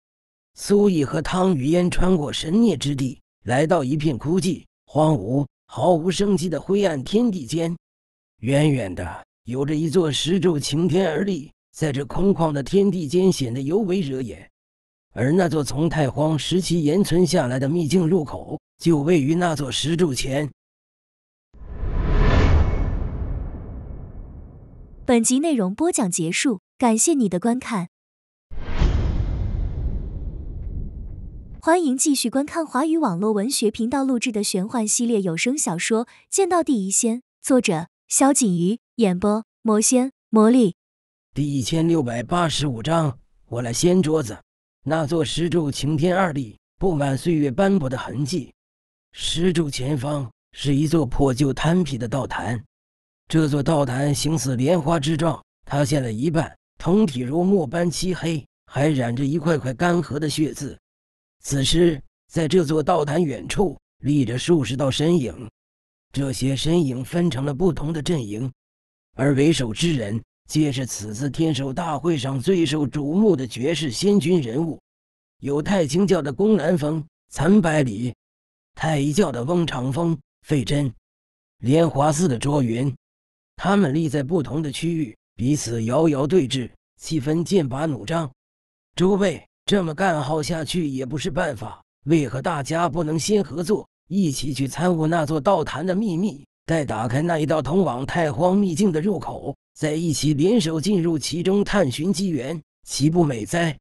苏毅和汤雨烟穿过神孽之地，来到一片枯寂、荒芜、毫无生机的灰暗天地间。远远的，有着一座石柱擎天而立，在这空旷的天地间显得尤为惹眼。而那座从太荒时期延存下来的秘境入口。就位于那座石柱前。本集内容播讲结束，感谢你的观看。欢迎继续观看华语网络文学频道录制的玄幻系列有声小说《剑道第一仙》，作者：萧锦瑜，演播：魔仙魔力。第一千六百八十五章，我来掀桌子。那座石柱擎天而立，布满岁月斑驳的痕迹。石柱前方是一座破旧坍圮的道坛，这座道坛形似莲花之状，塌陷了一半，通体如墨般漆黑，还染着一块块干涸的血渍。此时，在这座道坛远处立着数十道身影，这些身影分成了不同的阵营，而为首之人皆是此次天守大会上最受瞩目的绝世仙君人物，有太清教的宫南风、岑百里。太一教的翁长风、费真，莲华寺的卓云，他们立在不同的区域，彼此遥遥对峙，气氛剑拔弩张。诸位这么干耗下去也不是办法，为何大家不能先合作，一起去参悟那座道坛的秘密，待打开那一道通往太荒秘境的入口，再一起联手进入其中探寻机缘，岂不美哉？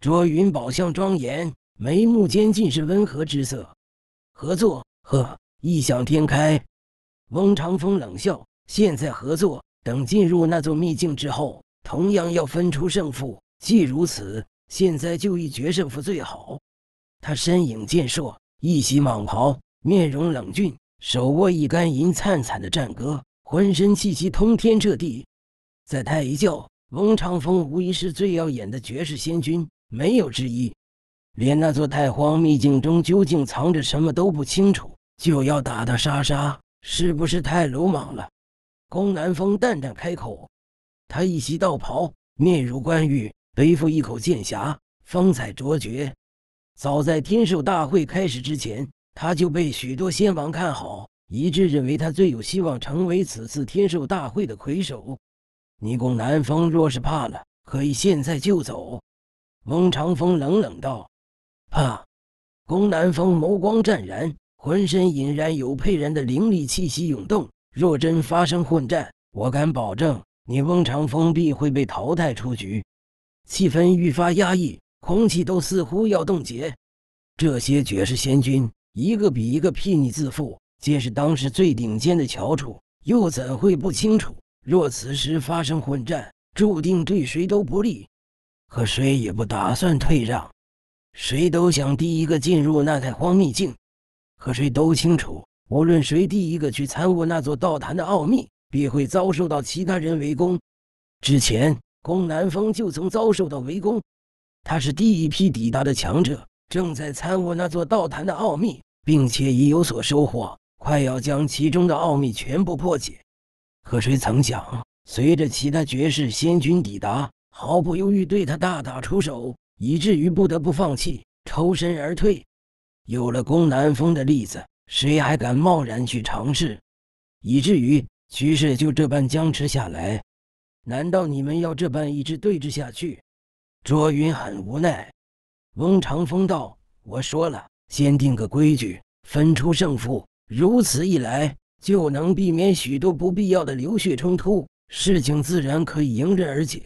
卓云宝相庄严，眉目间尽是温和之色。合作？呵，异想天开！翁长风冷笑。现在合作，等进入那座秘境之后，同样要分出胜负。既如此，现在就一决胜负最好。他身影健硕，一袭蟒袍，面容冷峻，手握一杆银灿灿的战戈，浑身气息通天彻地。在太一教，翁长风无疑是最耀眼的绝世仙君，没有之一。连那座太荒秘境中究竟藏着什么都不清楚，就要打打杀杀，是不是太鲁莽了？宫南风淡淡开口。他一袭道袍，面如冠玉，背负一口剑匣，风采卓绝。早在天兽大会开始之前，他就被许多仙王看好，一致认为他最有希望成为此次天兽大会的魁首。你宫南风若是怕了，可以现在就走。”翁长风冷冷道。啊！宫南风眸光湛然，浑身隐然有佩然的灵力气息涌动。若真发生混战，我敢保证，你翁长风必会被淘汰出局。气氛愈发压抑，空气都似乎要冻结。这些绝世仙君，一个比一个睥睨自负，皆是当时最顶尖的翘楚，又怎会不清楚？若此时发生混战，注定对谁都不利，可谁也不打算退让。谁都想第一个进入那太荒秘境，可谁都清楚，无论谁第一个去参悟那座道坛的奥秘，必会遭受到其他人围攻。之前，宫南风就曾遭受到围攻，他是第一批抵达的强者，正在参悟那座道坛的奥秘，并且已有所收获，快要将其中的奥秘全部破解。可谁曾想，随着其他绝世仙君抵达，毫不犹豫对他大打出手。以至于不得不放弃，抽身而退。有了龚南风的例子，谁还敢贸然去尝试？以至于局势就这般僵持下来。难道你们要这般一直对峙下去？卓云很无奈。翁长风道：“我说了，先定个规矩，分出胜负。如此一来，就能避免许多不必要的流血冲突，事情自然可以迎刃而解。”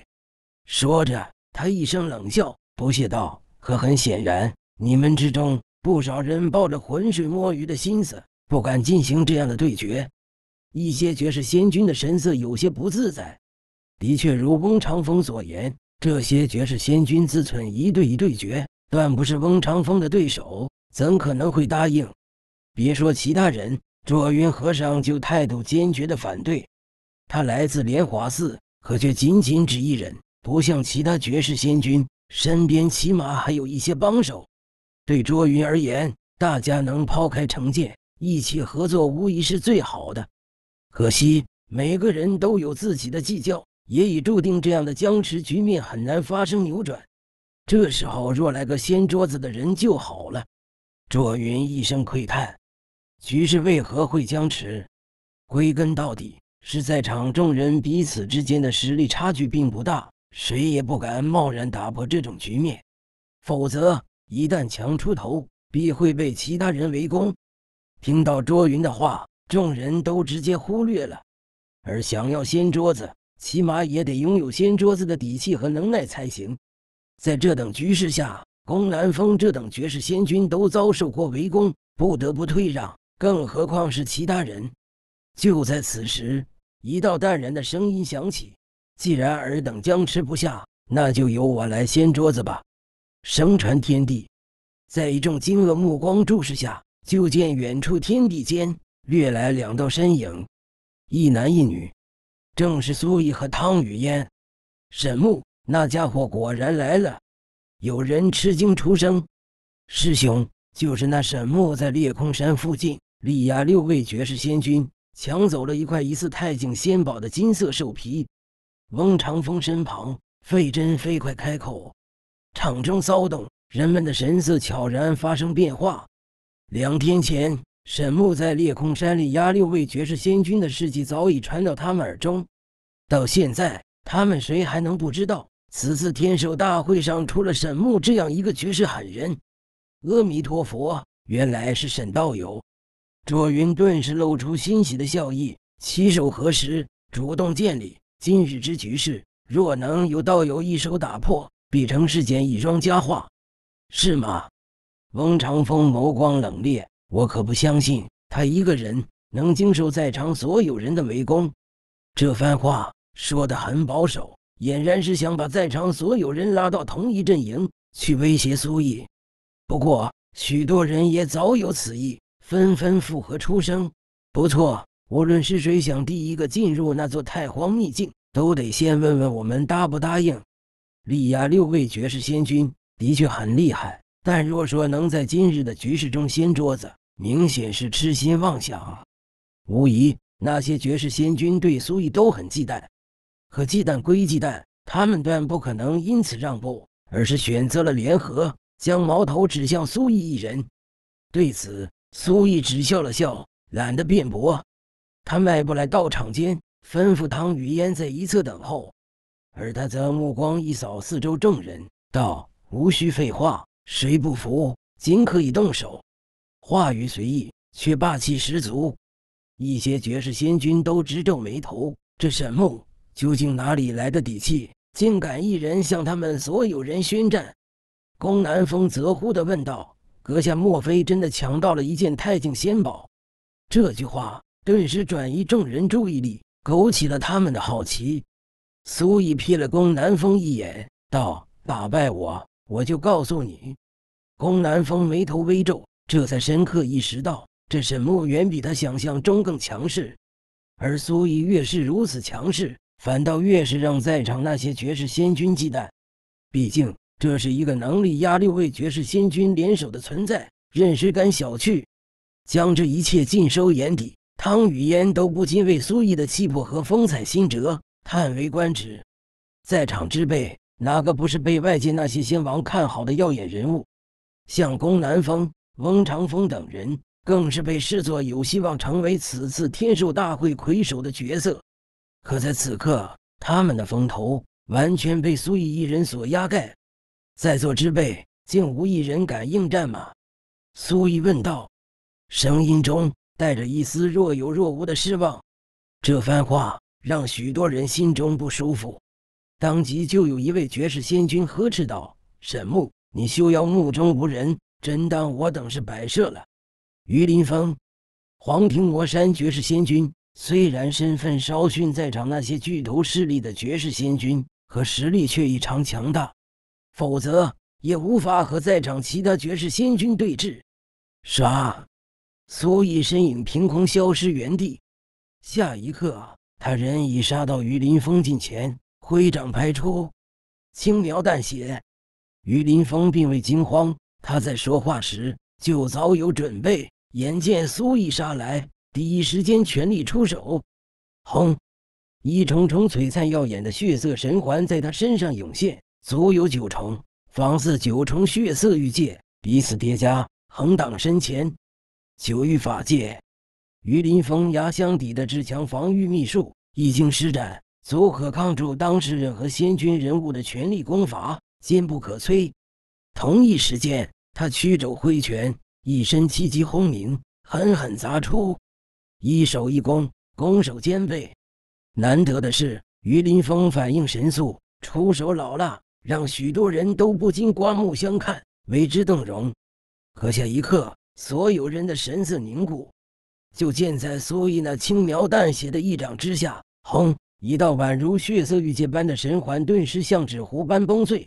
说着，他一声冷笑。不屑道：“可很显然，你们之中不少人抱着浑水摸鱼的心思，不敢进行这样的对决。一些绝世仙君的神色有些不自在。的确，如翁长风所言，这些绝世仙君自忖一对一对决，断不是翁长风的对手，怎可能会答应？别说其他人，卓云和尚就态度坚决的反对。他来自莲华寺，可却仅仅只一人，不像其他绝世仙君。”身边起码还有一些帮手，对卓云而言，大家能抛开成见一起合作，无疑是最好的。可惜每个人都有自己的计较，也已注定这样的僵持局面很难发生扭转。这时候若来个掀桌子的人就好了。卓云一声喟叹，局势为何会僵持？归根到底，是在场众人彼此之间的实力差距并不大。谁也不敢贸然打破这种局面，否则一旦强出头，必会被其他人围攻。听到卓云的话，众人都直接忽略了。而想要掀桌子，起码也得拥有掀桌子的底气和能耐才行。在这等局势下，宫南风这等绝世仙君都遭受过围攻，不得不退让，更何况是其他人？就在此时，一道淡然的声音响起。既然尔等僵持不下，那就由我来掀桌子吧！声传天地，在一众惊愕目光注视下，就见远处天地间掠来两道身影，一男一女，正是苏毅和汤雨嫣。沈木那家伙果然来了！有人吃惊出声：“师兄，就是那沈木，在裂空山附近力压六位绝世仙君，抢走了一块疑似太境仙宝的金色兽皮。”翁长风身旁，费真飞快开口。场中骚动，人们的神色悄然发生变化。两天前，沈木在裂空山里压六位绝世仙君的事迹早已传到他们耳中。到现在，他们谁还能不知道？此次天寿大会上出了沈木这样一个绝世狠人。阿弥陀佛，原来是沈道友。卓云顿时露出欣喜的笑意，起手合十，主动见礼。今日之局势，若能由道友一手打破，必成世间一桩佳话，是吗？翁长风眸光冷冽，我可不相信他一个人能经受在场所有人的围攻。这番话说得很保守，俨然是想把在场所有人拉到同一阵营去威胁苏毅。不过，许多人也早有此意，纷纷附和出声：“不错。”无论是谁想第一个进入那座太荒秘境，都得先问问我们答不答应。力压六位绝世仙君的确很厉害，但若说能在今日的局势中掀桌子，明显是痴心妄想啊！无疑，那些绝世仙君对苏毅都很忌惮，可忌惮归忌惮，他们断不可能因此让步，而是选择了联合，将矛头指向苏毅一人。对此，苏毅只笑了笑，懒得辩驳。他迈步来到场间，吩咐唐雨嫣在一侧等候，而他则目光一扫四周众人，道：“无需废话，谁不服，尽可以动手。”话语随意，却霸气十足。一些绝世仙君都直皱眉头：这沈梦究竟哪里来的底气，竟敢一人向他们所有人宣战？宫南风则忽地问道：“阁下莫非真的抢到了一件太境仙宝？”这句话。顿时转移众人注意力，勾起了他们的好奇。苏毅瞥了宫南风一眼，道：“打败我，我就告诉你。”宫南风眉头微皱，这才深刻意识到，这沈墨远比他想象中更强势。而苏毅越是如此强势，反倒越是让在场那些绝世仙君忌惮。毕竟，这是一个能力压六位绝世仙君联手的存在，任谁敢小觑？将这一切尽收眼底。汤雨烟都不禁为苏艺的气魄和风采心折，叹为观止。在场之辈哪个不是被外界那些仙王看好的耀眼人物？像龚南风、翁长风等人，更是被视作有希望成为此次天寿大会魁首的角色。可在此刻，他们的风头完全被苏艺一人所压盖，在座之辈竟无一人敢应战吗？苏艺问道，声音中。带着一丝若有若无的失望，这番话让许多人心中不舒服。当即就有一位绝世仙君呵斥道：“沈木，你休要目中无人，真当我等是摆设了？”于林峰，黄庭魔山绝世仙君虽然身份稍逊在场那些巨头势力的绝世仙君，可实力却异常强大，否则也无法和在场其他绝世仙君对峙。啥？苏毅身影凭空消失原地，下一刻，他人已杀到于林峰近前，挥掌拍出，轻描淡写。于林峰并未惊慌，他在说话时就早有准备。眼见苏毅杀来，第一时间全力出手。轰！一重重璀璨耀眼的血色神环在他身上涌现，足有九重，仿似九重血色玉界，彼此叠加，横挡身前。九域法界，于林峰牙箱底的至强防御秘术已经施展，足可抗住当事人和仙君人物的全力攻伐，坚不可摧。同一时间，他曲肘挥拳，一身气机轰鸣，狠狠砸出，一手一攻，攻守兼备。难得的是，于林峰反应神速，出手老辣，让许多人都不禁刮目相看，为之动容。可下一刻。所有人的神色凝固，就见在苏艺那轻描淡写的一掌之下，轰！一道宛如血色玉界般的神环顿时像纸糊般崩碎。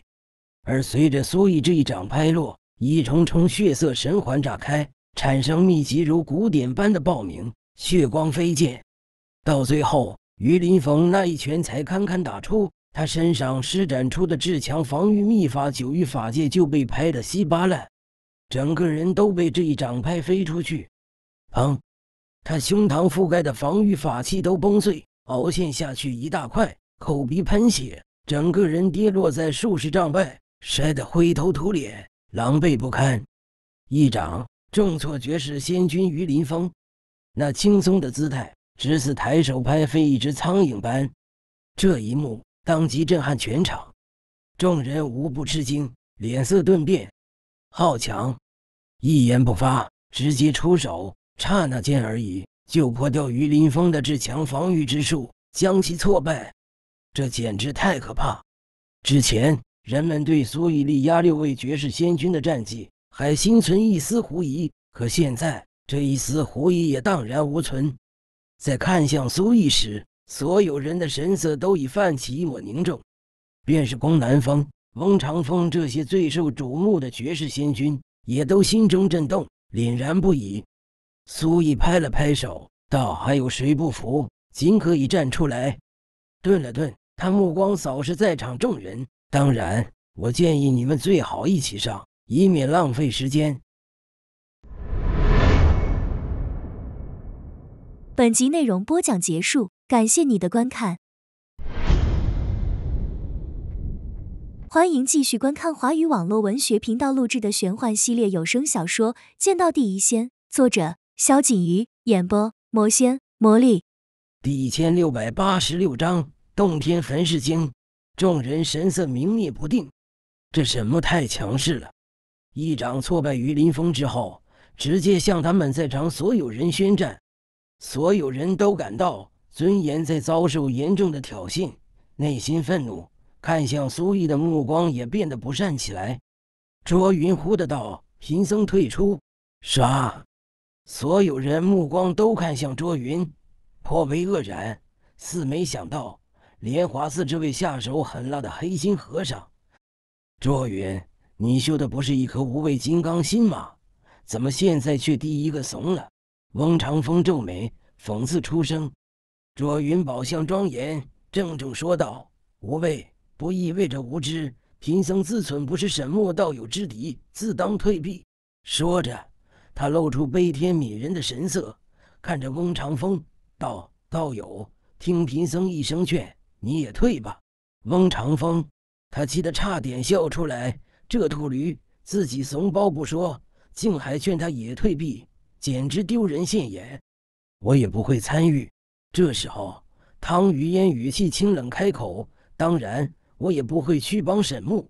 而随着苏艺这一掌拍落，一重重血色神环炸开，产生密集如鼓点般的爆鸣，血光飞溅。到最后，于林峰那一拳才堪堪打出，他身上施展出的至强防御秘法九域法界就被拍得稀巴烂。整个人都被这一掌拍飞出去，砰！他胸膛覆盖的防御法器都崩碎，凹陷下去一大块，口鼻喷血，整个人跌落在数十丈外，摔得灰头土脸，狼狈不堪。一掌重挫绝世仙君于林峰，那轻松的姿态，直似抬手拍飞一只苍蝇般。这一幕当即震撼全场，众人无不吃惊，脸色顿变。好强！一言不发，直接出手，刹那间而已就破掉于林峰的至强防御之术，将其挫败。这简直太可怕！之前人们对苏毅力压六位绝世仙君的战绩还心存一丝狐疑，可现在这一丝狐疑也荡然无存。在看向苏毅时，所有人的神色都已泛起一抹凝重。便是宫南风。翁长风这些最受瞩目的绝世仙君，也都心中震动，凛然不已。苏毅拍了拍手，道：“还有谁不服？尽可以站出来。”顿了顿，他目光扫视在场众人：“当然，我建议你们最好一起上，以免浪费时间。”本集内容播讲结束，感谢你的观看。欢迎继续观看华语网络文学频道录制的玄幻系列有声小说《剑道第一仙》，作者：萧锦瑜，演播：魔仙魔力。第一千六百八十六章：洞天焚世经。众人神色明灭不定，这什么太强势了！一掌挫败于林峰之后，直接向他们在场所有人宣战，所有人都感到尊严在遭受严重的挑衅，内心愤怒。看向苏毅的目光也变得不善起来。卓云忽地道：“贫僧退出。”啥？所有人目光都看向卓云，颇为愕然，似没想到莲华寺这位下手狠辣的黑心和尚。卓云，你修的不是一颗无畏金刚心吗？怎么现在却第一个怂了？翁长风皱眉，讽刺出声。卓云宝相庄严，郑重说道：“无畏。”不意味着无知。贫僧自存不是沈墨道友之敌，自当退避。说着，他露出悲天悯人的神色，看着翁长风道：“道友，听贫僧一声劝，你也退吧。”翁长风他气得差点笑出来，这秃驴自己怂包不说，竟还劝他也退避，简直丢人现眼。我也不会参与。这时候，汤余烟语气清冷开口：“当然。”我也不会去帮沈木，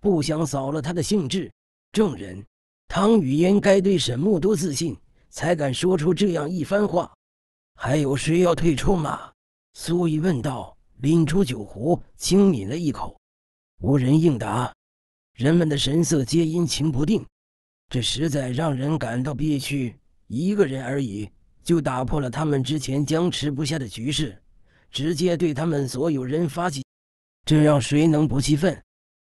不想扫了他的兴致。众人，唐雨嫣该对沈木多自信，才敢说出这样一番话。还有谁要退出吗？苏怡问道，拎出酒壶，轻抿了一口。无人应答。人们的神色皆阴晴不定，这实在让人感到憋屈。一个人而已，就打破了他们之前僵持不下的局势，直接对他们所有人发起。这样谁能不气愤？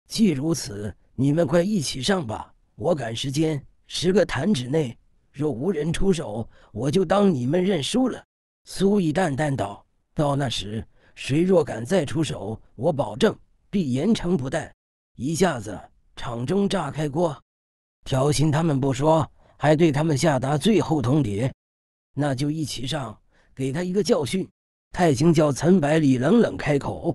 既如此，你们快一起上吧，我赶时间。十个弹指内，若无人出手，我就当你们认输了。苏毅淡淡道：“到那时，谁若敢再出手，我保证必严惩不贷。”一下子，场中炸开锅，挑衅他们不说，还对他们下达最后通牒：“那就一起上，给他一个教训。”太清教岑百里冷冷开口。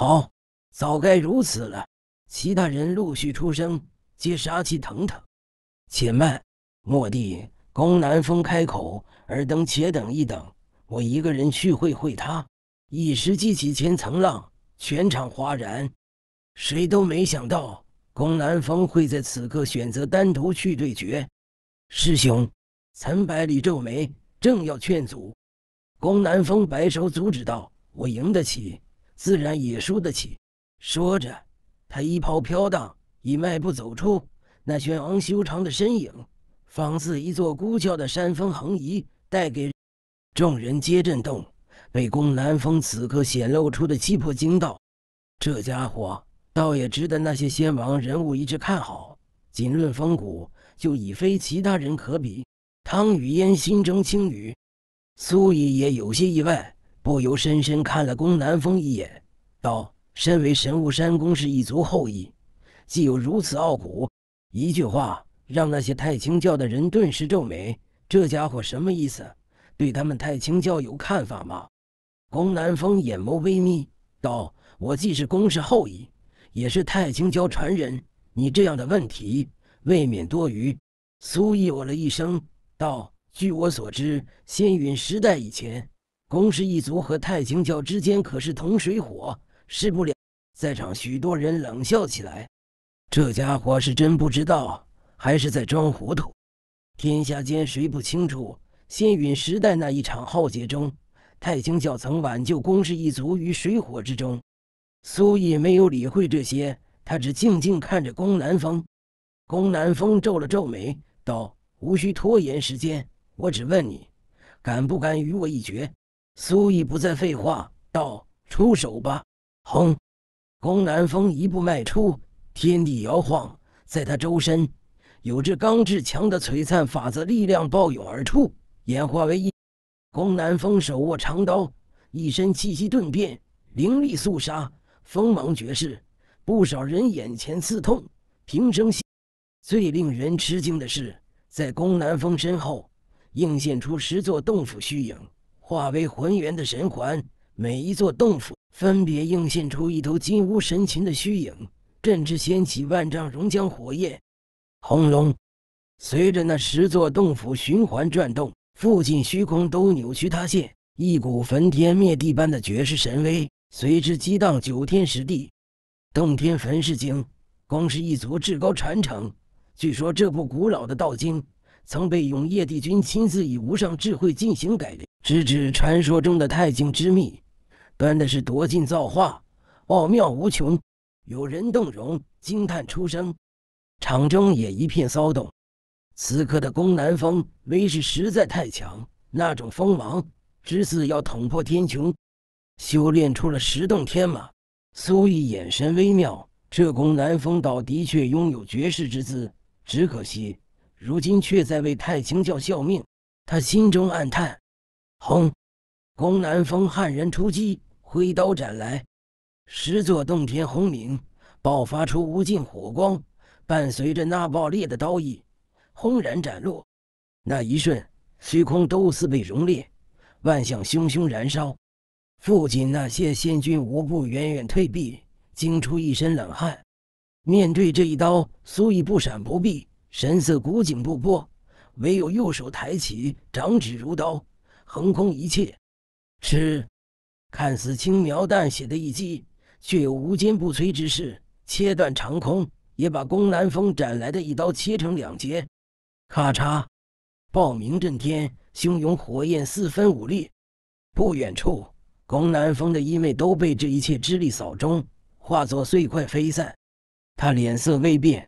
好，早该如此了。其他人陆续出声，皆杀气腾腾。且慢，莫地，宫南风开口：“尔等且等一等，我一个人去会会他。”一时激起千层浪，全场哗然。谁都没想到宫南风会在此刻选择单独去对决。师兄，岑百里皱眉，正要劝阻，宫南风摆手阻止道：“我赢得起。”自然也输得起。说着，他衣袍飘荡，已迈步走出。那轩昂修长的身影，仿似一座孤峭的山峰横移，带给众人皆震动，被宫南风此刻显露出的气魄惊到。这家伙倒也值得那些先王人物一致看好。仅论风骨，就已非其他人可比。汤雨烟心中轻语，苏怡也有些意外。不由深深看了宫南风一眼，道：“身为神武山宫氏一族后裔，既有如此傲骨。”一句话让那些太清教的人顿时皱眉。这家伙什么意思？对他们太清教有看法吗？宫南风眼眸微眯，道：“我既是宫氏后裔，也是太清教传人。你这样的问题未免多余。”苏毅哦了一声，道：“据我所知，仙陨时代以前。”宫氏一族和太清教之间可是同水火，势不两在场许多人冷笑起来。这家伙是真不知道，还是在装糊涂？天下间谁不清楚？仙陨时代那一场浩劫中，太清教曾挽救宫氏一族于水火之中。苏毅没有理会这些，他只静静看着宫南风。宫南风皱了皱眉，道：“无需拖延时间，我只问你，敢不敢与我一决？”苏毅不再废话，道：“出手吧！”轰，宫南风一步迈出，天地摇晃，在他周身，有着钢制强的璀璨法则力量暴涌而出，演化为一。宫南风手握长刀，一身气息顿变，凌厉肃杀，锋芒绝世，不少人眼前刺痛，平生心。最令人吃惊的是，在宫南风身后，映现出十座洞府虚影。化为浑圆的神环，每一座洞府分别映现出一头金乌神禽的虚影，甚至掀起万丈熔浆火焰。轰隆！随着那十座洞府循环转动，附近虚空都扭曲塌陷，一股焚天灭地般的绝世神威随之激荡九天十地。《洞天焚世经》，光是一族至高传承，据说这部古老的道经。曾被永夜帝君亲自以无上智慧进行改良，直至传说中的太晶之秘，端的是夺尽造化，奥妙无穷。有人动容，惊叹出声，场中也一片骚动。此刻的宫南风威势实在太强，那种锋芒，直似要捅破天穹。修炼出了十洞天马，苏御眼神微妙，这宫南风倒的确拥有绝世之姿，只可惜。如今却在为太清教效命，他心中暗叹。轰！宫南风悍然出击，挥刀斩来，十座洞天轰鸣，爆发出无尽火光，伴随着那爆裂的刀意，轰然斩落。那一瞬，虚空都似被熔裂，万象熊熊燃烧。附近那些仙君无不远远退避，惊出一身冷汗。面对这一刀，苏毅不闪不避。神色古井不波，唯有右手抬起，掌指如刀，横空一切，吃，看似轻描淡写的一击，却有无坚不摧之势，切断长空，也把宫南风斩来的一刀切成两截。咔嚓！爆鸣震天，汹涌火焰四分五裂。不远处，龚南风的衣袂都被这一切之力扫中，化作碎块飞散。他脸色未变。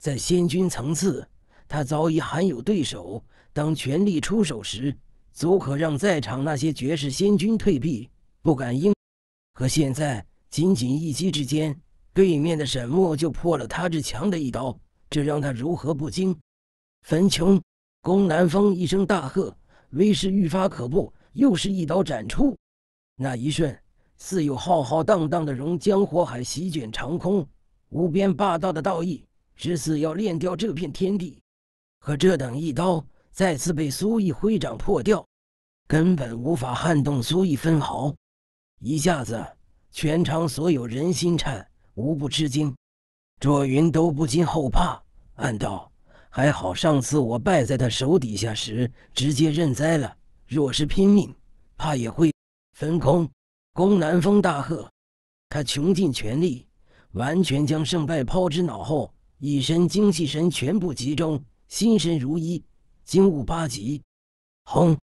在仙君层次，他早已罕有对手。当全力出手时，足可让在场那些绝世仙君退避，不敢应。可现在，仅仅一击之间，对面的沈墨就破了他这强的一刀，这让他如何不惊？焚穹，宫南风一声大喝，威势愈发可怖，又是一刀斩出。那一瞬，似有浩浩荡荡的熔江火海席卷长空，无边霸道的道义。这次要炼掉这片天地，可这等一刀再次被苏毅挥掌破掉，根本无法撼动苏毅分毫。一下子，全场所有人心颤，无不吃惊。卓云都不禁后怕，暗道：“还好上次我败在他手底下时，直接认栽了。若是拼命，怕也会分空。”宫南风大喝，他穷尽全力，完全将胜败抛之脑后。一身精气神全部集中，心神如一，精悟八级，轰！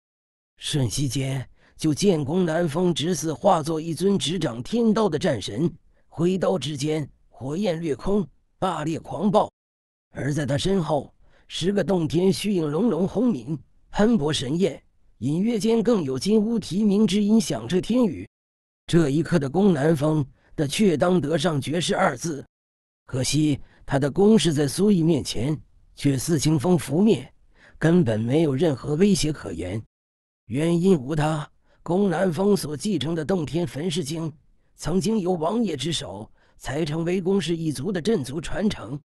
瞬息间，就见宫南风直似化作一尊执掌天刀的战神，挥刀之间，火焰掠空，霸烈狂暴。而在他身后，十个洞天虚影隆隆轰鸣，喷薄神焰，隐约间更有金乌啼鸣之音响彻天宇。这一刻的宫南风，的确当得上绝世二字。可惜。他的攻势在苏毅面前却似清风拂面，根本没有任何威胁可言。原因无他，龚南风所继承的《洞天焚世经》曾经由王爷之手才成为宫氏一族的镇族传承。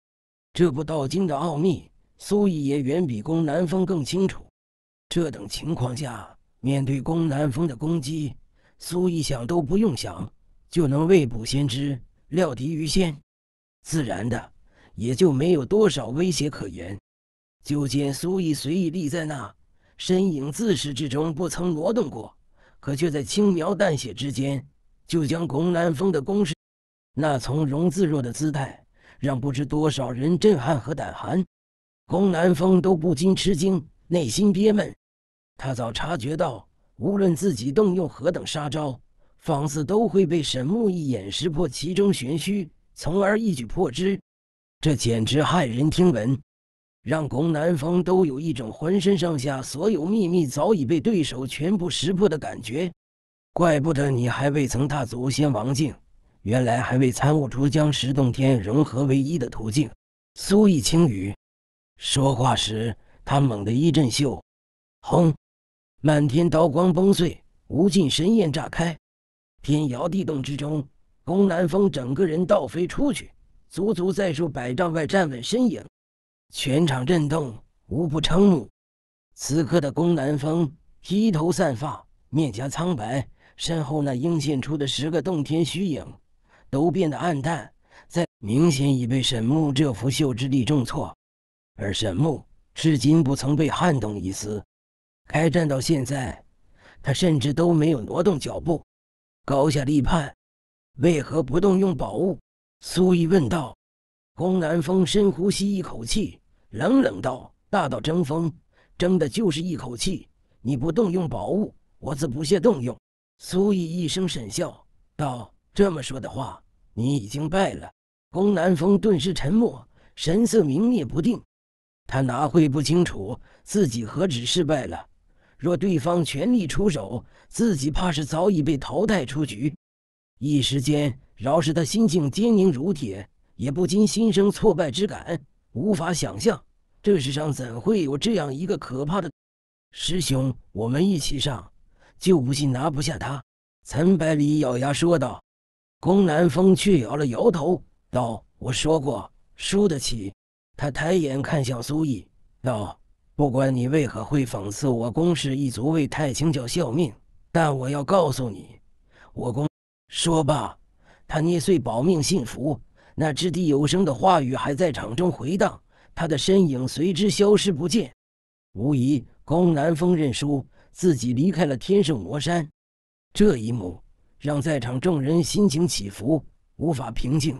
这部道经的奥秘，苏毅也远比龚南风更清楚。这等情况下，面对龚南风的攻击，苏毅想都不用想就能未卜先知，料敌于先，自然的。也就没有多少威胁可言。就见苏毅随意立在那，身影自始至终不曾挪动过，可却在轻描淡写之间就将龚南风的攻势，那从容自若的姿态，让不知多少人震撼和胆寒。龚南风都不禁吃惊，内心憋闷。他早察觉到，无论自己动用何等杀招，仿似都会被沈木一眼识破其中玄虚，从而一举破之。这简直骇人听闻，让龚南风都有一种浑身上下所有秘密早已被对手全部识破的感觉。怪不得你还未曾踏足仙王境，原来还未参悟出将石洞天融合为一的途径。苏逸青雨说话时，他猛地一阵秀，轰！满天刀光崩碎，无尽神焰炸开，天摇地动之中，龚南风整个人倒飞出去。足足在数百丈外站稳身影，全场震动，无不瞠目。此刻的宫南风披头散发，面颊苍白，身后那映现出的十个洞天虚影都变得暗淡，在明显已被沈木这拂袖之力重挫。而沈木至今不曾被撼动一丝，开战到现在，他甚至都没有挪动脚步。高下立判，为何不动用宝物？苏毅问道：“宫南风，深呼吸一口气，冷冷道：‘大道争锋，争的就是一口气。你不动用宝物，我自不屑动用。’”苏毅一声沈笑道：“这么说的话，你已经败了。”宫南风顿时沉默，神色明灭不定。他哪会不清楚自己何止失败了？若对方全力出手，自己怕是早已被淘汰出局。一时间。饶是他心境坚凝如铁，也不禁心生挫败之感。无法想象这世上怎会有这样一个可怕的师兄。我们一起上，就不信拿不下他。陈百里咬牙说道。宫南风却摇了摇头道：“我说过输得起。”他抬眼看向苏毅，道：“不管你为何会讽刺我宫氏一族为太清教效命，但我要告诉你，我宫……”说罢。他捏碎保命信符，那掷地有声的话语还在场中回荡，他的身影随之消失不见。无疑，龚南风认输，自己离开了天圣魔山。这一幕让在场众人心情起伏，无法平静。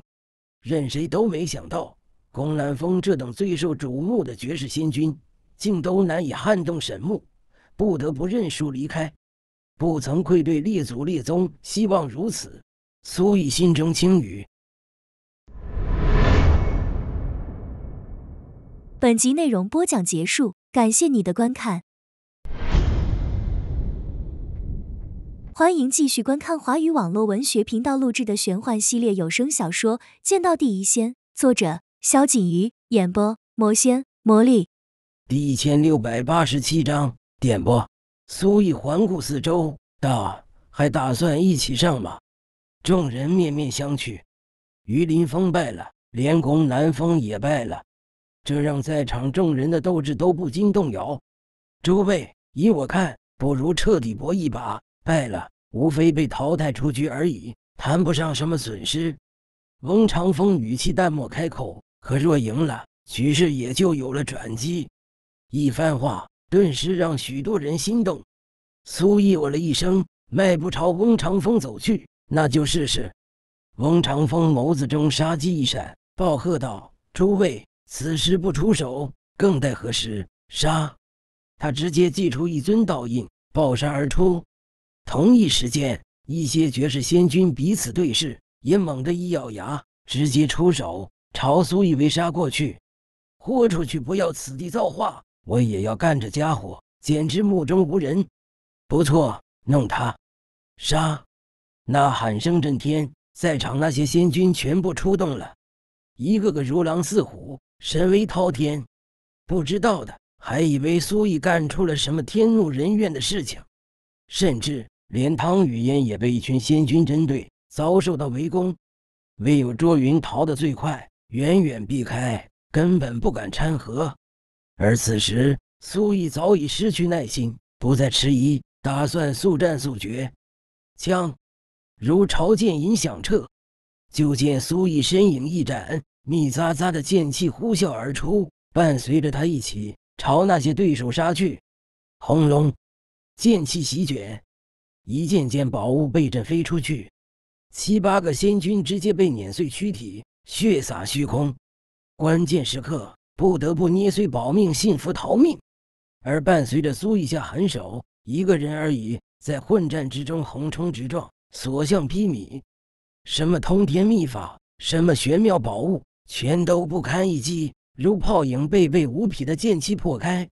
任谁都没想到，龚南风这等最受瞩目的绝世仙君，竟都难以撼动神木，不得不认输离开，不曾愧对列祖列宗。希望如此。苏御心中轻语：“本集内容播讲结束，感谢你的观看。欢迎继续观看华语网络文学频道录制的玄幻系列有声小说《剑道第一仙》，作者：萧锦瑜，演播：魔仙魔力。第一千六百八十七章，点播。苏毅环顾四周，道：还打算一起上吗？”众人面面相觑，于林峰败了，连龚南风也败了，这让在场众人的斗志都不禁动摇。诸位，依我看，不如彻底搏一把，败了无非被淘汰出局而已，谈不上什么损失。翁长风语气淡漠开口：“可若赢了，局势也就有了转机。”一番话顿时让许多人心动。苏毅我了一声，迈步朝翁长风走去。那就试试！翁长风眸子中杀机一闪，暴喝道：“诸位，此时不出手，更待何时？杀！”他直接祭出一尊道印，暴杀而出。同一时间，一些绝世仙君彼此对视，也猛地一咬牙，直接出手朝苏逸维杀过去。豁出去，不要此地造化，我也要干这家伙！简直目中无人！不错，弄他！杀！那喊声震天，在场那些仙君全部出动了，一个个如狼似虎，神威滔天。不知道的还以为苏毅干出了什么天怒人怨的事情，甚至连汤雨嫣也被一群仙君针对，遭受到围攻。唯有卓云逃得最快，远远避开，根本不敢掺和。而此时苏毅早已失去耐心，不再迟疑，打算速战速决。枪。如潮剑吟响彻，就见苏毅身影一展，密匝匝的剑气呼啸而出，伴随着他一起朝那些对手杀去。轰隆，剑气席卷，一件件宝物被震飞出去，七八个仙君直接被碾碎躯体，血洒虚空。关键时刻，不得不捏碎保命信符逃命。而伴随着苏毅下狠手，一个人而已，在混战之中横冲直撞。所向披靡，什么通天秘法，什么玄妙宝物，全都不堪一击，如泡影，被被无匹的剑气破开。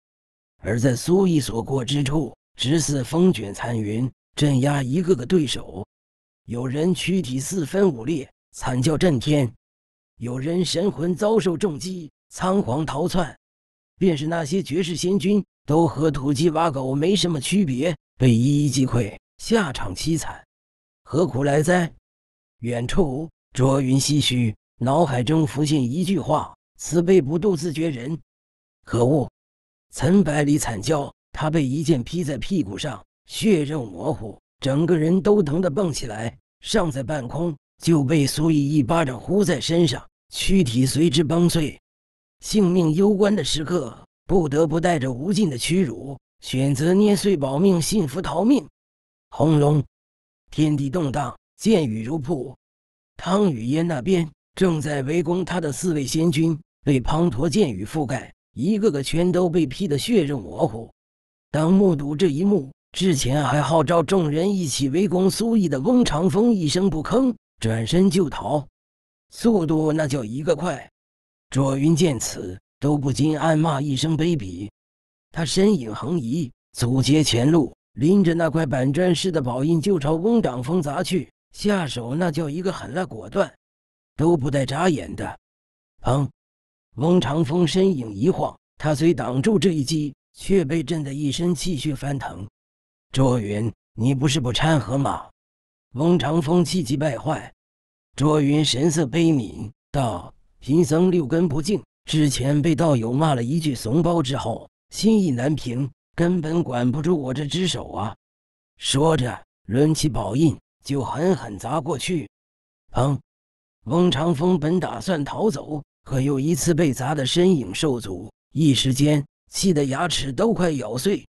而在苏毅所过之处，直似风卷残云，镇压一个个对手。有人躯体四分五裂，惨叫震天；有人神魂遭受重击，仓皇逃窜。便是那些绝世仙君，都和土鸡挖狗没什么区别，被一一击溃，下场凄惨。何苦来哉？远处卓云唏嘘，脑海中浮现一句话：“慈悲不渡自觉人。”可恶！岑百里惨叫，他被一剑劈在屁股上，血肉模糊，整个人都疼得蹦起来，尚在半空就被苏毅一巴掌呼在身上，躯体随之崩碎。性命攸关的时刻，不得不带着无尽的屈辱，选择捏碎保命信福逃命。轰隆！天地动荡，剑雨如瀑。汤雨烟那边正在围攻他的四位仙君，被滂沱剑雨覆盖，一个个全都被劈得血肉模糊。当目睹这一幕，之前还号召众人一起围攻苏毅的翁长风一声不吭，转身就逃，速度那叫一个快。卓云见此，都不禁暗骂一声卑鄙。他身影横移，阻截前路。拎着那块板砖似的宝印就朝翁长风砸去，下手那叫一个狠辣果断，都不带眨眼的。砰！翁长风身影一晃，他虽挡住这一击，却被震得一身气血翻腾。卓云，你不是不掺和吗？翁长风气急败坏。卓云神色悲悯道：“贫僧六根不净，之前被道友骂了一句怂包之后，心意难平。”根本管不住我这只手啊！说着，抡起宝印就狠狠砸过去。砰！翁长风本打算逃走，可又一次被砸的身影受阻，一时间气得牙齿都快咬碎。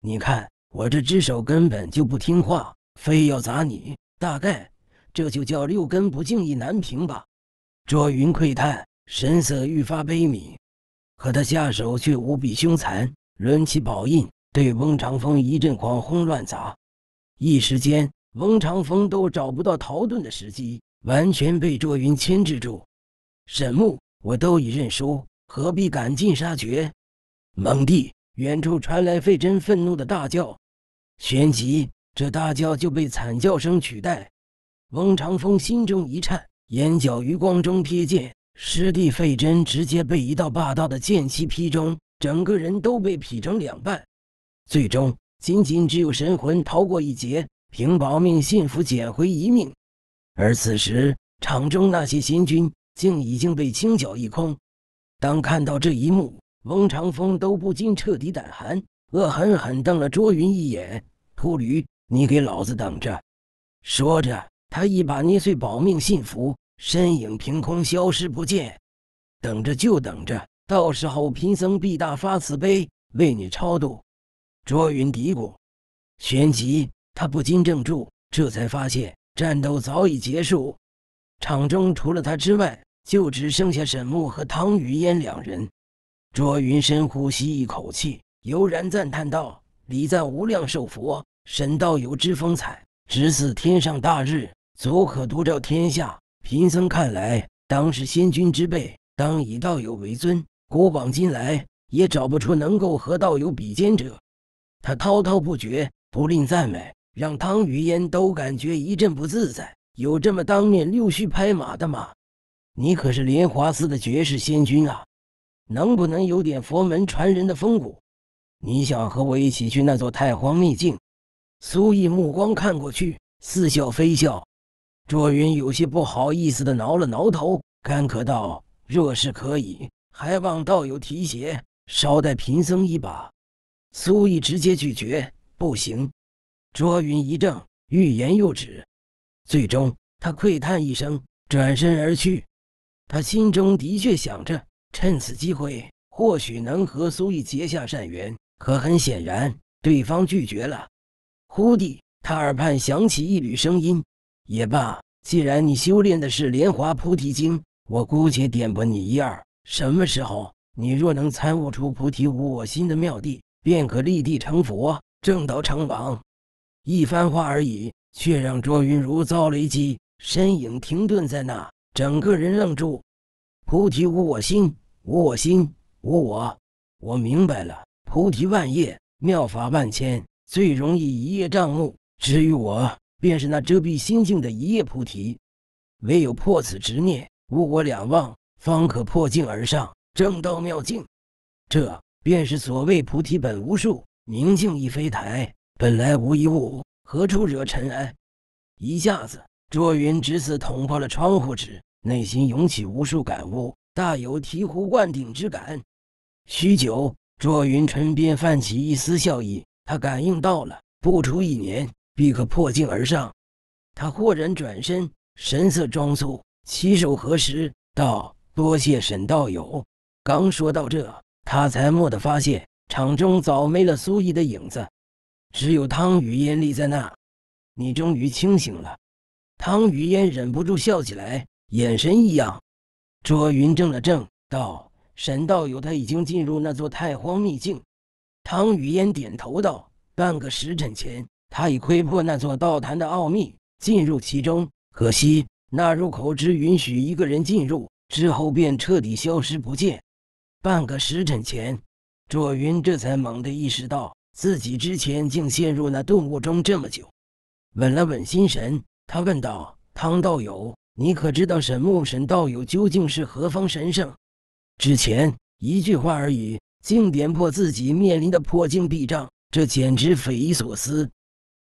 你看，我这只手根本就不听话，非要砸你。大概这就叫六根不净，意难平吧？卓云喟叹，神色愈发悲悯，可他下手却无比凶残。抡起宝印，对翁长风一阵狂轰乱砸，一时间翁长风都找不到逃遁的时机，完全被卓云牵制住。沈木，我都已认输，何必赶尽杀绝？蒙弟，远处传来费真愤怒的大叫，旋即这大叫就被惨叫声取代。翁长风心中一颤，眼角余光中瞥见师弟费真直接被一道霸道的剑气劈中。整个人都被劈成两半，最终仅仅只有神魂逃过一劫，凭保命信符捡回一命。而此时场中那些新军竟已经被清剿一空。当看到这一幕，翁长风都不禁彻底胆寒，恶狠狠瞪了卓云一眼：“秃驴，你给老子等着！”说着，他一把捏碎保命信符，身影凭空消失不见。等着就等着。到时候贫僧必大发慈悲，为你超度。卓云嘀咕，旋即他不禁怔住，这才发现战斗早已结束，场中除了他之外，就只剩下沈木和汤雨烟两人。卓云深呼吸一口气，悠然赞叹道：“礼赞无量寿佛，沈道友之风采，直似天上大日，足可独照天下。贫僧看来，当是仙君之辈，当以道友为尊。”古往今来也找不出能够和道友比肩者。他滔滔不绝，不吝赞美，让汤雨烟都感觉一阵不自在。有这么当面溜须拍马的吗？你可是莲华寺的绝世仙君啊，能不能有点佛门传人的风骨？你想和我一起去那座太荒秘境？苏毅目光看过去，似笑非笑。卓云有些不好意思的挠了挠头，干咳道：“若是可以。”还望道友提携，稍待贫僧一把。苏毅直接拒绝，不行。卓云一怔，欲言又止，最终他喟叹一声，转身而去。他心中的确想着，趁此机会，或许能和苏毅结下善缘。可很显然，对方拒绝了。忽地，他耳畔响起一缕声音：“也罢，既然你修炼的是《莲华菩提经》，我姑且点拨你一二。”什么时候，你若能参悟出菩提无我心的妙谛，便可立地成佛，正道成王。一番话而已，却让庄云如遭雷击，身影停顿在那，整个人愣住。菩提无我心，无我心，无我，我明白了。菩提万叶，妙法万千，最容易一叶障目。至于我，便是那遮蔽心境的一叶菩提。唯有破此执念，无我两忘。方可破镜而上，正道妙境，这便是所谓菩提本无树，明镜亦非台，本来无一物，何处惹尘埃？一下子，卓云直似捅破了窗户纸，内心涌起无数感悟，大有醍醐灌顶之感。许久，卓云唇边泛起一丝笑意，他感应到了，不出一年，必可破镜而上。他豁然转身，神色庄肃，起手合十，道。多谢沈道友。刚说到这，他才蓦地发现场中早没了苏怡的影子，只有汤雨烟立在那。你终于清醒了，汤雨烟忍不住笑起来，眼神异样。卓云怔了怔，道：“沈道友他已经进入那座太荒秘境。”汤雨烟点头道：“半个时辰前，他已窥破那座道坛的奥秘，进入其中。可惜那入口只允许一个人进入。”之后便彻底消失不见。半个时辰前，卓云这才猛地意识到自己之前竟陷入那动物中这么久。稳了稳心神，他问道：“汤道友，你可知道沈木沈道友究竟是何方神圣？”之前一句话而已，竟点破自己面临的破境壁障，这简直匪夷所思。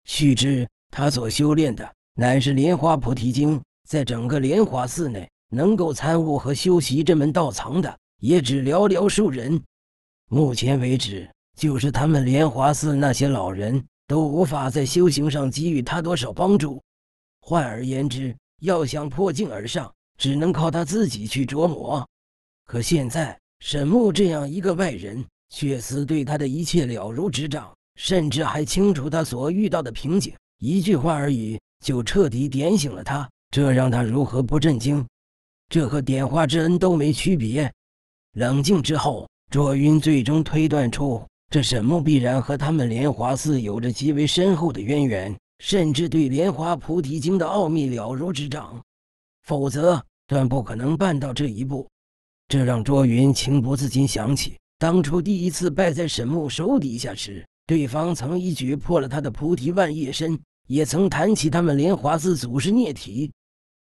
须知他所修炼的乃是莲花菩提经，在整个莲花寺内。能够参悟和修习这门道藏的，也只寥寥数人。目前为止，就是他们莲华寺那些老人都无法在修行上给予他多少帮助。换而言之，要想破镜而上，只能靠他自己去琢磨。可现在，沈木这样一个外人，却似对他的一切了如指掌，甚至还清楚他所遇到的瓶颈。一句话而已，就彻底点醒了他。这让他如何不震惊？这和点化之恩都没区别。冷静之后，卓云最终推断出，这沈木必然和他们莲华寺有着极为深厚的渊源，甚至对《莲花菩提经》的奥秘了如指掌，否则断不可能办到这一步。这让卓云情不自禁想起当初第一次败在沈木手底下时，对方曾一举破了他的菩提万叶身，也曾谈起他们莲华寺祖师聂提。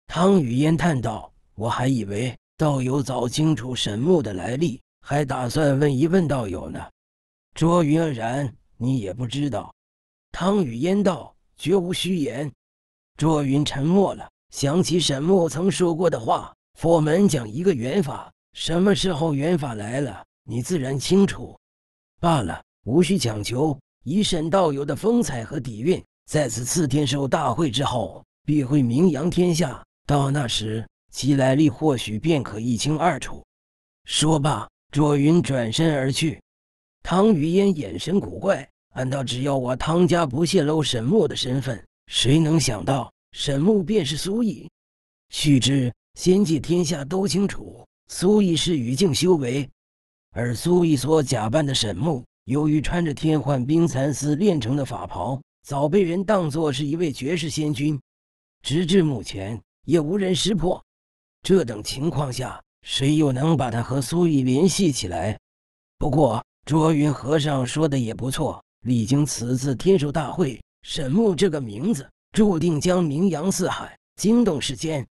汤雨烟叹道。我还以为道友早清楚沈木的来历，还打算问一问道友呢。卓云然，你也不知道？汤雨烟道：“绝无虚言。”卓云沉默了，想起沈木曾说过的话：“佛门讲一个缘法，什么时候缘法来了，你自然清楚。”罢了，无需强求。以沈道友的风采和底蕴，在此次天寿大会之后，必会名扬天下。到那时，其来历或许便可一清二楚。说罢，卓云转身而去。汤雨烟眼神古怪，难道只要我汤家不泄露沈墨的身份，谁能想到沈墨便是苏毅？须知仙界天下都清楚，苏毅是羽境修为，而苏毅所假扮的沈墨，由于穿着天幻冰蚕丝炼成的法袍，早被人当作是一位绝世仙君，直至目前也无人识破。这等情况下，谁又能把他和苏御联系起来？不过，卓云和尚说的也不错。历经此次天授大会，沈木这个名字注定将名扬四海，惊动世间。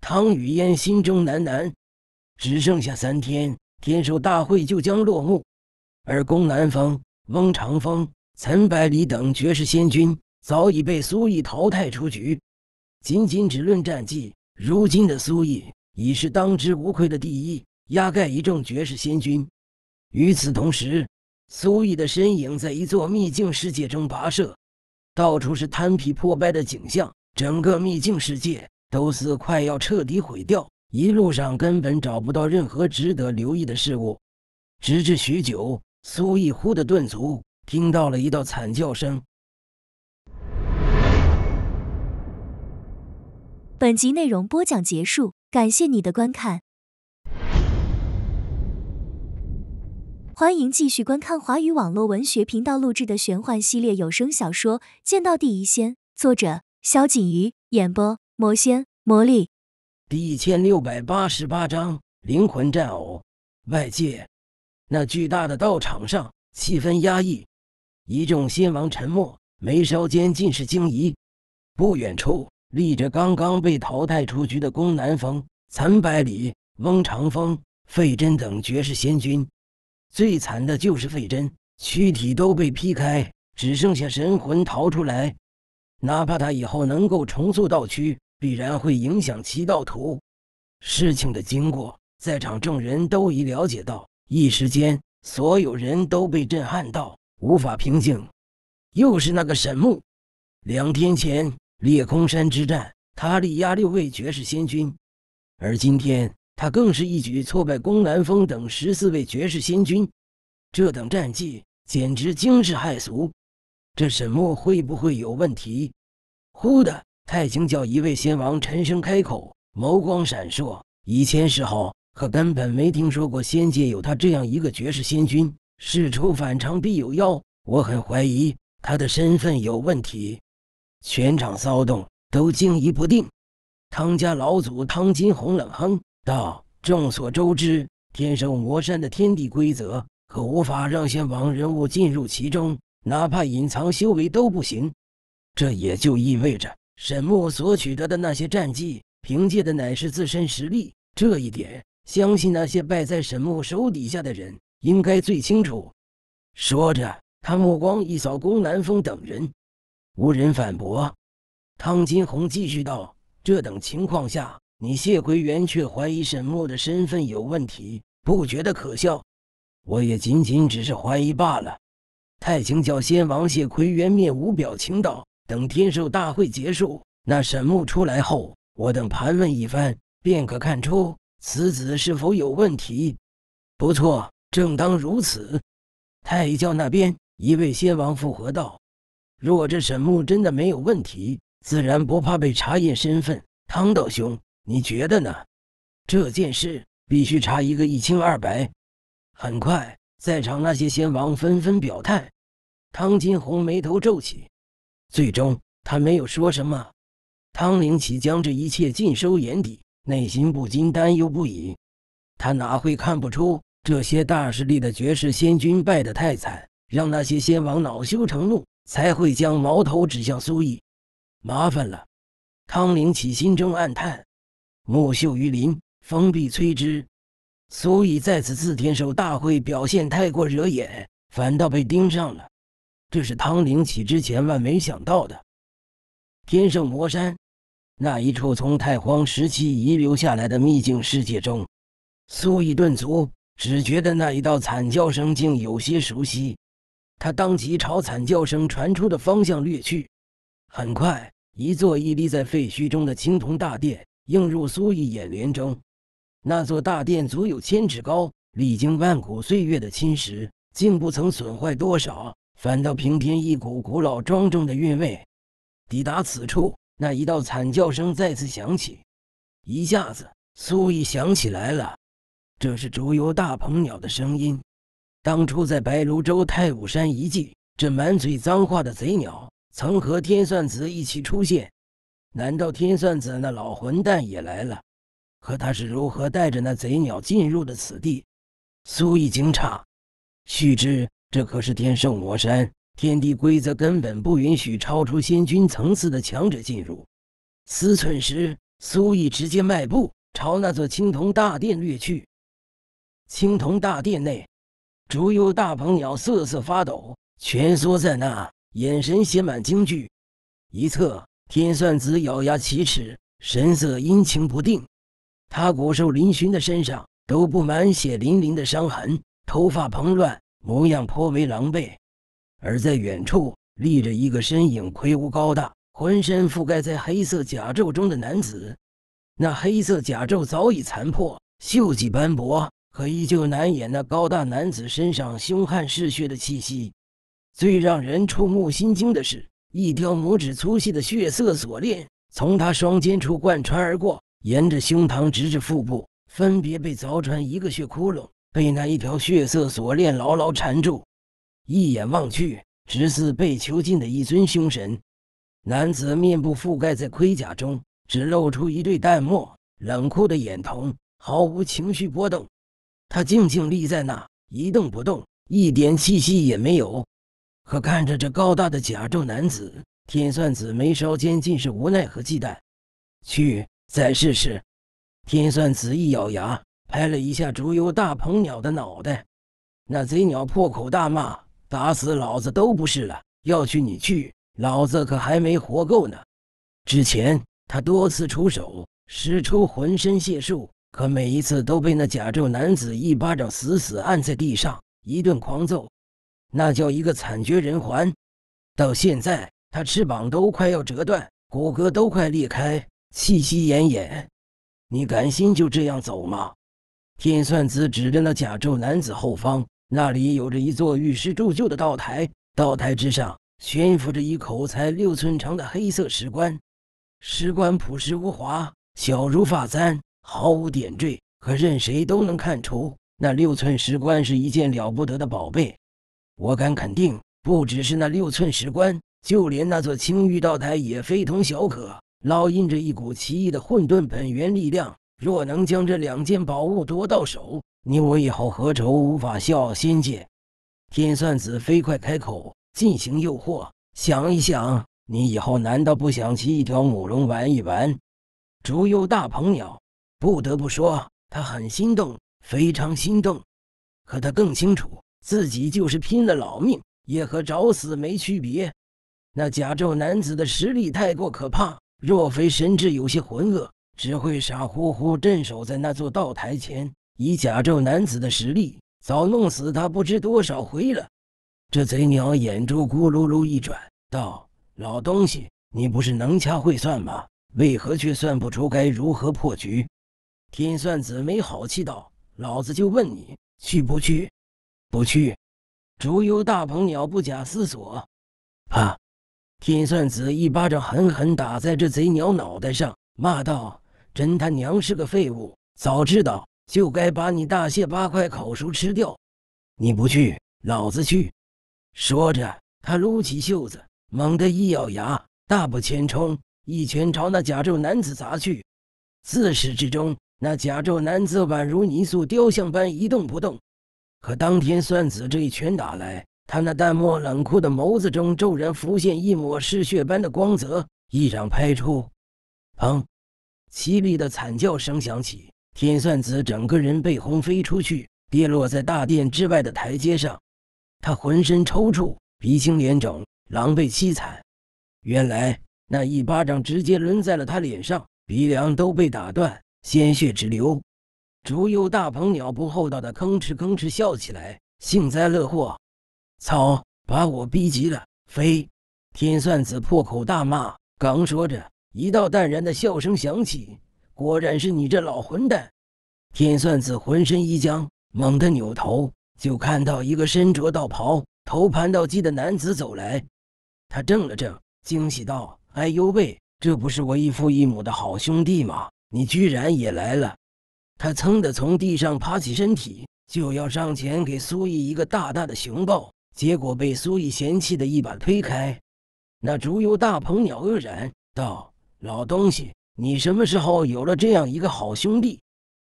汤雨烟心中喃喃。只剩下三天，天授大会就将落幕。而龚南风、翁长风、岑百里等绝世仙君早已被苏毅淘汰出局。仅仅只论战绩。如今的苏毅已是当之无愧的第一，压盖一众绝世仙君。与此同时，苏毅的身影在一座秘境世界中跋涉，到处是滩皮破败的景象，整个秘境世界都似快要彻底毁掉。一路上根本找不到任何值得留意的事物，直至许久，苏毅忽的顿足，听到了一道惨叫声。本集内容播讲结束，感谢你的观看。欢迎继续观看华语网络文学频道录制的玄幻系列有声小说《剑道第一仙》，作者：萧锦瑜，演播：魔仙魔力。第一千六百八十八章：灵魂战偶。外界，那巨大的道场上，气氛压抑，一众仙王沉默，眉梢间尽是惊疑。不远处。立着刚刚被淘汰出局的宫南风、残百里、翁长风、费真等绝世仙君，最惨的就是费真，躯体都被劈开，只剩下神魂逃出来。哪怕他以后能够重塑道躯，必然会影响其道途。事情的经过，在场众人都已了解到，一时间，所有人都被震撼到，无法平静。又是那个沈木，两天前。裂空山之战，他力压六位绝世仙君，而今天他更是一举挫败宫南风等十四位绝世仙君，这等战绩简直惊世骇俗。这沈墨会不会有问题？忽的，太清教一位仙王沉声开口，眸光闪烁。以前时候可根本没听说过仙界有他这样一个绝世仙君。事出反常必有妖，我很怀疑他的身份有问题。全场骚动，都惊疑不定。汤家老祖汤金红冷哼道：“众所周知，天生魔山的天地规则可无法让仙王人物进入其中，哪怕隐藏修为都不行。这也就意味着，沈木所取得的那些战绩，凭借的乃是自身实力。这一点，相信那些败在沈木手底下的人应该最清楚。”说着，他目光一扫宫南风等人。无人反驳，汤金鸿继续道：“这等情况下，你谢奎元却怀疑沈木的身份有问题，不觉得可笑？我也仅仅只是怀疑罢了。”太清教先王谢奎元面无表情道：“等天寿大会结束，那沈木出来后，我等盘问一番，便可看出此子是否有问题。”不错，正当如此。太一教那边一位先王附和道。若这沈木真的没有问题，自然不怕被查验身份。汤道兄，你觉得呢？这件事必须查一个一清二白。很快，在场那些仙王纷纷表态。汤金鸿眉头皱起，最终他没有说什么。汤灵奇将这一切尽收眼底，内心不禁担忧不已。他哪会看不出这些大势力的绝世仙君败得太惨，让那些仙王恼羞成怒？才会将矛头指向苏艺，麻烦了。汤灵启心中暗叹：“木秀于林，风必摧之。”苏艺在此次天寿大会表现太过惹眼，反倒被盯上了。这是汤灵启之前万没想到的。天圣魔山，那一处从太荒时期遗留下来的秘境世界中，苏艺顿足，只觉得那一道惨叫声竟有些熟悉。他当即朝惨叫声传出的方向掠去，很快，一座屹立在废墟中的青铜大殿映入苏毅眼帘中。那座大殿足有千尺高，历经万古岁月的侵蚀，竟不曾损坏多少，反倒平添一股古老庄重的韵味。抵达此处，那一道惨叫声再次响起，一下子，苏毅想起来了，这是竹游大鹏鸟的声音。当初在白泸州太武山遗迹，这满嘴脏话的贼鸟曾和天算子一起出现。难道天算子那老混蛋也来了？可他是如何带着那贼鸟进入的此地？苏毅惊诧。须知这可是天圣魔山，天地规则根本不允许超出仙君层次的强者进入。思忖时，苏毅直接迈步朝那座青铜大殿掠去。青铜大殿内。竹幽大鹏鸟瑟瑟发抖，蜷缩在那，眼神写满惊惧。一侧天算子咬牙切齿，神色阴晴不定。他骨瘦嶙峋的身上都布满血淋淋的伤痕，头发蓬乱，模样颇为狼狈。而在远处立着一个身影，魁梧高大，浑身覆盖在黑色甲胄中的男子。那黑色甲胄早已残破，锈迹斑驳。可依旧难掩那高大男子身上凶悍嗜血的气息。最让人触目心惊的是，一条拇指粗细的血色锁链从他双肩处贯穿而过，沿着胸膛直至腹部，分别被凿穿一个血窟窿，被那一条血色锁链牢牢缠住。一眼望去，直似被囚禁的一尊凶神。男子面部覆盖在盔甲中，只露出一对淡漠冷酷的眼瞳，毫无情绪波动。他静静立在那，一动不动，一点气息也没有。可看着这高大的甲胄男子，天算子眉梢间尽是无奈和忌惮。去，再试试！天算子一咬牙，拍了一下竹幽大鹏鸟的脑袋。那贼鸟破口大骂：“打死老子都不是了！要去你去，老子可还没活够呢！”之前他多次出手，使出浑身解数。可每一次都被那甲胄男子一巴掌死死按在地上，一顿狂揍，那叫一个惨绝人寰。到现在，他翅膀都快要折断，骨骼都快裂开，气息奄奄。你甘心就这样走吗？天算子指着那甲胄男子后方，那里有着一座玉石铸就的道台，道台之上悬浮着一口才六寸长的黑色石棺，石棺朴实无华，小如发簪。毫无点缀，可任谁都能看出那六寸石棺是一件了不得的宝贝。我敢肯定，不只是那六寸石棺，就连那座青玉道台也非同小可，烙印着一股奇异的混沌本源力量。若能将这两件宝物夺到手，你我以后何愁无法笑傲仙界？天算子飞快开口进行诱惑，想一想，你以后难道不想骑一条母龙玩一玩？竹悠大鹏鸟。不得不说，他很心动，非常心动。可他更清楚，自己就是拼了老命，也和找死没区别。那甲胄男子的实力太过可怕，若非神智有些浑噩，只会傻乎乎镇守在那座道台前。以甲胄男子的实力，早弄死他不知多少回了。这贼鸟眼珠咕噜噜一转，道：“老东西，你不是能掐会算吗？为何却算不出该如何破局？”天算子没好气道：“老子就问你去不去？不去！”竹幽大鹏鸟不假思索：“啊！”天算子一巴掌狠狠打在这贼鸟脑袋上，骂道：“真他娘是个废物！早知道就该把你大卸八块烤熟吃掉！”你不去，老子去！说着，他撸起袖子，猛地一咬牙，大步前冲，一拳朝那甲胄男子砸去。自始至终。那甲胄男子宛如泥塑雕像般一动不动，可当天算子这一拳打来，他那淡漠冷酷的眸子中骤然浮现一抹嗜血般的光泽。一掌拍出，砰！凄厉的惨叫声响起，天算子整个人被轰飞出去，跌落在大殿之外的台阶上。他浑身抽搐，鼻青脸肿，狼狈凄惨。原来那一巴掌直接抡在了他脸上，鼻梁都被打断。鲜血直流，竹幼大鹏鸟不厚道的吭哧吭哧笑起来，幸灾乐祸。操！把我逼急了，飞！天算子破口大骂。刚说着，一道淡然的笑声响起。果然是你这老混蛋！天算子浑身一僵，猛地扭头，就看到一个身着道袍、头盘道髻的男子走来。他怔了怔，惊喜道：“哎呦喂，这不是我义父义母的好兄弟吗？”你居然也来了！他噌的从地上爬起身体，就要上前给苏毅一个大大的熊抱，结果被苏毅嫌弃的一把推开。那竹幽大鹏鸟愕然道：“老东西，你什么时候有了这样一个好兄弟？”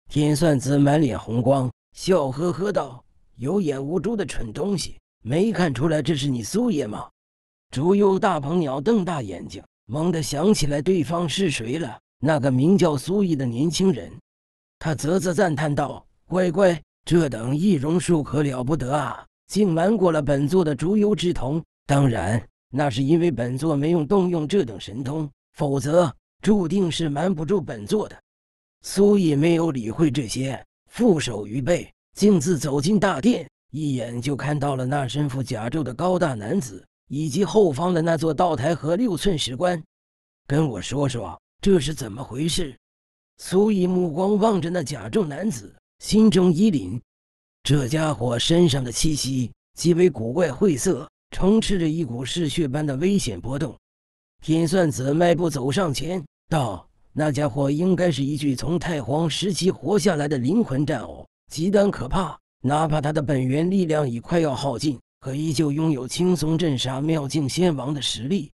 天算子满脸红光，笑呵呵道：“有眼无珠的蠢东西，没看出来这是你苏爷吗？”竹幽大鹏鸟瞪大眼睛，猛地想起来对方是谁了。那个名叫苏毅的年轻人，他啧啧赞叹道：“乖乖，这等易容术可了不得啊！竟瞒过了本座的逐幽之瞳。当然，那是因为本座没用动用这等神通，否则注定是瞒不住本座的。”苏毅没有理会这些，负手于背，径自走进大殿，一眼就看到了那身负甲胄的高大男子，以及后方的那座道台和六寸石棺。“跟我说说。”这是怎么回事？苏以目光望着那甲胄男子，心中一凛。这家伙身上的气息极为古怪晦涩，充斥着一股嗜血般的危险波动。天算子迈步走上前，道：“那家伙应该是一具从太荒时期活下来的灵魂战偶，极端可怕。哪怕他的本源力量已快要耗尽，可依旧拥有轻松镇杀妙境仙王的实力。”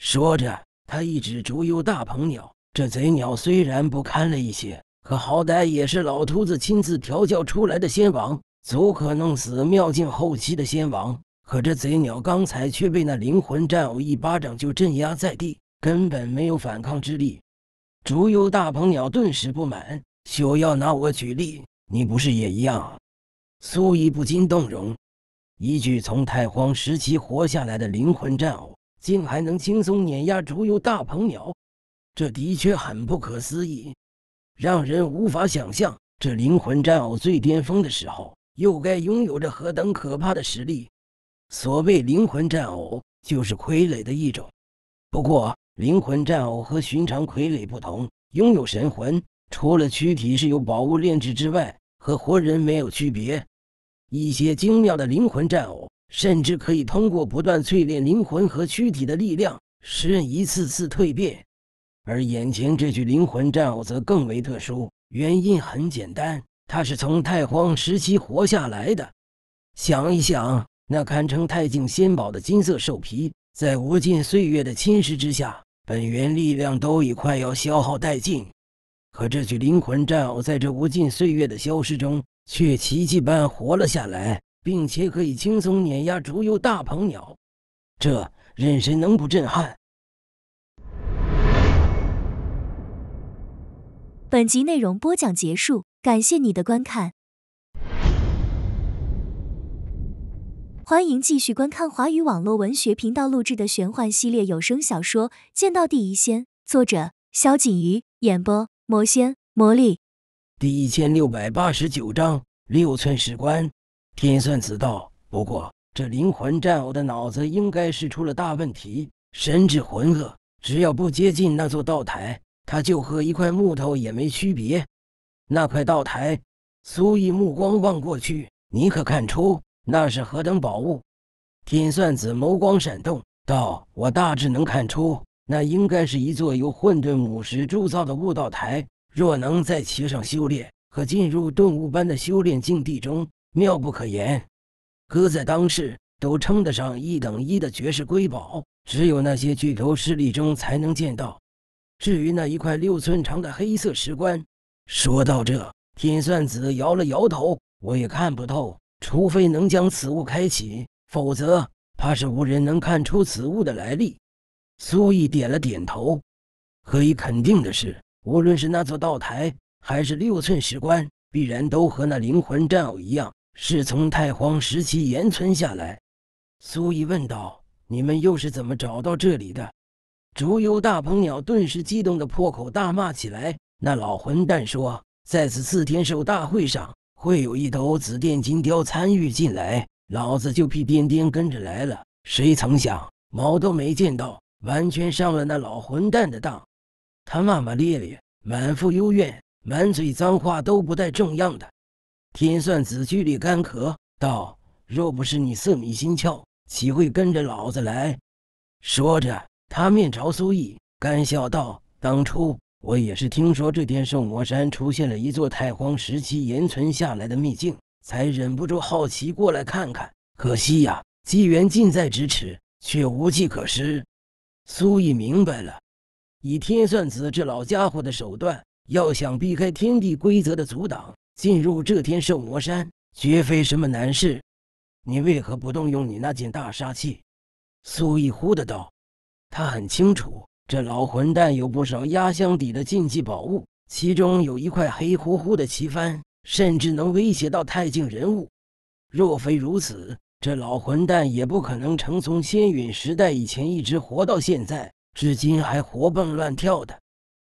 说着。他一指竹幽大鹏鸟，这贼鸟虽然不堪了一些，可好歹也是老秃子亲自调教出来的仙王，足可弄死妙境后期的仙王。可这贼鸟刚才却被那灵魂战偶一巴掌就镇压在地，根本没有反抗之力。竹幽大鹏鸟顿时不满：“休要拿我举例，你不是也一样？”苏怡不禁动容，一具从太荒时期活下来的灵魂战偶。竟还能轻松碾压逐游大鹏鸟，这的确很不可思议，让人无法想象。这灵魂战偶最巅峰的时候，又该拥有着何等可怕的实力？所谓灵魂战偶，就是傀儡的一种。不过，灵魂战偶和寻常傀儡不同，拥有神魂，除了躯体是由宝物炼制之外，和活人没有区别。一些精妙的灵魂战偶。甚至可以通过不断淬炼灵魂和躯体的力量，使人一次次蜕变。而眼前这具灵魂战偶则更为特殊，原因很简单，它是从太荒时期活下来的。想一想，那堪称太境仙宝的金色兽皮，在无尽岁月的侵蚀之下，本源力量都已快要消耗殆尽。可这具灵魂战偶在这无尽岁月的消失中，却奇迹般活了下来。并且可以轻松碾压逐游大鹏鸟，这任谁能不震撼？本集内容播讲结束，感谢你的观看。欢迎继续观看华语网络文学频道录制的玄幻系列有声小说《见到第一仙》，作者：萧锦瑜，演播：魔仙魔力。第一千六百八十九章：六寸石棺。天算子道：“不过这灵魂战偶的脑子应该是出了大问题，神智浑噩。只要不接近那座道台，他就和一块木头也没区别。”那块道台，苏毅目光望过去，你可看出那是何等宝物？天算子眸光闪动，道：“我大致能看出，那应该是一座由混沌母石铸造的悟道台。若能在其上修炼，可进入顿悟般的修炼境地中。”妙不可言，搁在当世都称得上一等一的绝世瑰宝，只有那些巨头势力中才能见到。至于那一块六寸长的黑色石棺，说到这，天算子摇了摇头，我也看不透，除非能将此物开启，否则怕是无人能看出此物的来历。苏毅点了点头，可以肯定的是，无论是那座道台，还是六寸石棺，必然都和那灵魂战偶一样。是从太荒时期延存下来。苏怡问道：“你们又是怎么找到这里的？”竹幽大鹏鸟顿时激动的破口大骂起来：“那老混蛋说，在此次天兽大会上会有一头紫电金雕参与进来，老子就屁颠颠跟着来了。谁曾想，毛都没见到，完全上了那老混蛋的当！”他骂骂咧咧，满腹幽怨，满嘴脏话都不带重样的。天算子剧烈干咳道：“若不是你色迷心窍，岂会跟着老子来？”说着，他面朝苏毅干笑道：“当初我也是听说这天圣魔山出现了一座太荒时期延存下来的秘境，才忍不住好奇过来看看。可惜呀，机缘近在咫尺，却无计可施。”苏毅明白了，以天算子这老家伙的手段，要想避开天地规则的阻挡。进入这天圣魔山绝非什么难事，你为何不动用你那件大杀器？苏义忽的道：“他很清楚，这老混蛋有不少压箱底的禁忌宝物，其中有一块黑乎乎的棋幡，甚至能威胁到太境人物。若非如此，这老混蛋也不可能成从仙陨时代以前一直活到现在，至今还活蹦乱跳的。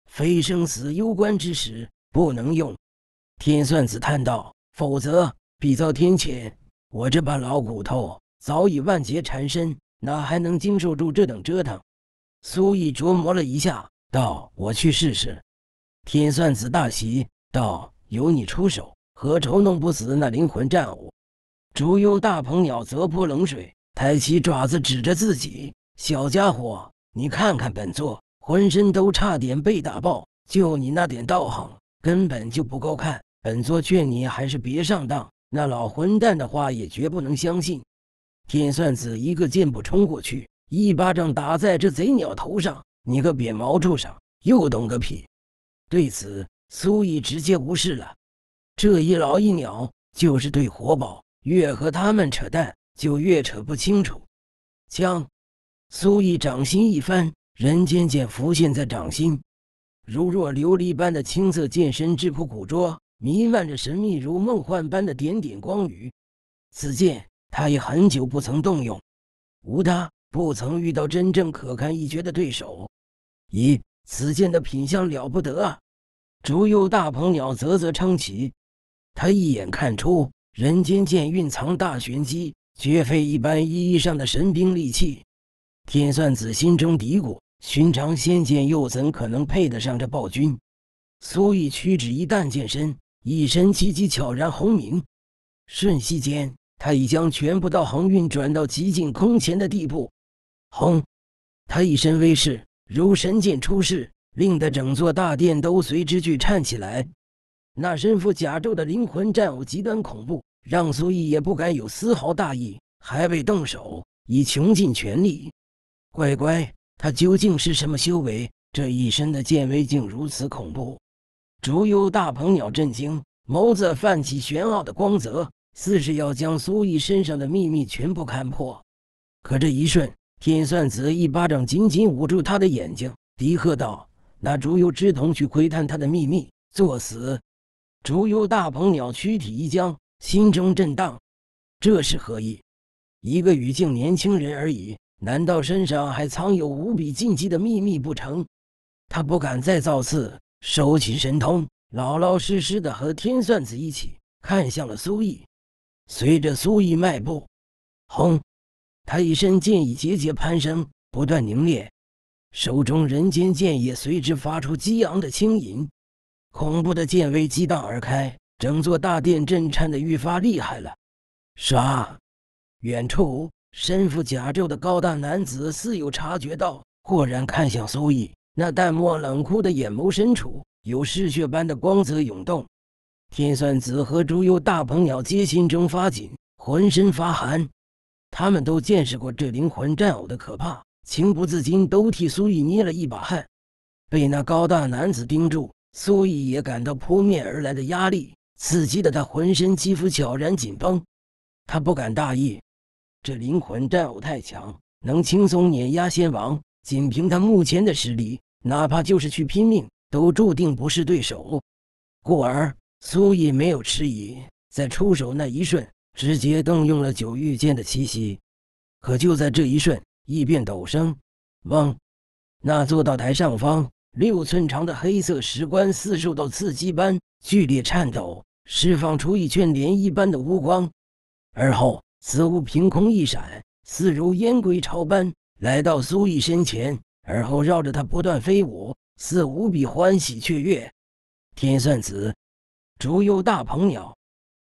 非生死攸关之时，不能用。”天算子叹道：“否则必遭天谴。我这把老骨头早已万劫缠身，哪还能经受住这等折腾？”苏毅琢磨了一下，道：“我去试试。”天算子大喜道：“由你出手，何愁弄不死那灵魂战物？”竹幽大鹏鸟则泼冷水，抬起爪子指着自己：“小家伙，你看看本座，浑身都差点被打爆，就你那点道行！”根本就不够看，本座劝你还是别上当。那老混蛋的话也绝不能相信。天算子一个箭步冲过去，一巴掌打在这贼鸟头上。你个扁毛畜生，又懂个屁！对此，苏毅直接无视了。这一老一鸟就是对活宝，越和他们扯淡，就越扯不清楚。枪！苏毅掌心一翻，人间剑浮现在掌心。如若琉璃般的青色剑身质朴古拙，弥漫着神秘如梦幻般的点点光雨。此剑，他已很久不曾动用，无他，不曾遇到真正可堪一决的对手。咦，此剑的品相了不得啊！竹幽大鹏鸟啧啧称奇，他一眼看出人间剑蕴藏大玄机，绝非一般意义上的神兵利器。天算子心中嘀咕。寻常仙剑又怎可能配得上这暴君？苏毅屈指一弹剑身，一身气机悄然轰鸣，瞬息间他已将全部道行运转到极尽空前的地步。轰！他一身威势如神剑出世，令得整座大殿都随之巨颤起来。那身负甲胄的灵魂战偶极端恐怖，让苏毅也不敢有丝毫大意。还未动手，已穷尽全力。乖乖！他究竟是什么修为？这一身的剑微竟如此恐怖，竹幽大鹏鸟震惊，眸子泛起玄奥的光泽，似是要将苏毅身上的秘密全部看破。可这一瞬，天算子一巴掌紧紧捂住他的眼睛，低喝道：“拿竹幽之瞳去窥探他的秘密，作死！”竹幽大鹏鸟躯体一僵，心中震荡，这是何意？一个语境年轻人而已。难道身上还藏有无比禁忌的秘密不成？他不敢再造次，收起神通，老老实实的和天算子一起看向了苏毅。随着苏毅迈步，轰！他一身剑意节节攀升，不断凝练，手中人间剑也随之发出激昂的轻吟，恐怖的剑威激荡而开，整座大殿震颤的愈发厉害了。杀，远处？身负甲胄的高大男子似有察觉到，豁然看向苏毅，那淡漠冷酷的眼眸深处有嗜血般的光泽涌动。天算子和朱由大鹏鸟皆心中发紧，浑身发寒。他们都见识过这灵魂战偶的可怕，情不自禁都替苏毅捏了一把汗。被那高大男子盯住，苏毅也感到扑面而来的压力，刺激的他浑身肌肤悄然紧绷。他不敢大意。这灵魂战偶太强，能轻松碾压仙王。仅凭他目前的实力，哪怕就是去拼命，都注定不是对手。故而，苏毅没有迟疑，在出手那一瞬，直接动用了九玉剑的气息。可就在这一瞬，异变陡生。嗡！那座道台上方六寸长的黑色石棺，似受到刺激般剧烈颤抖，释放出一圈涟漪般的乌光，而后。似乎凭空一闪，似如烟归巢般来到苏毅身前，而后绕着他不断飞舞，似无比欢喜雀跃。天算子、竹幽大鹏鸟，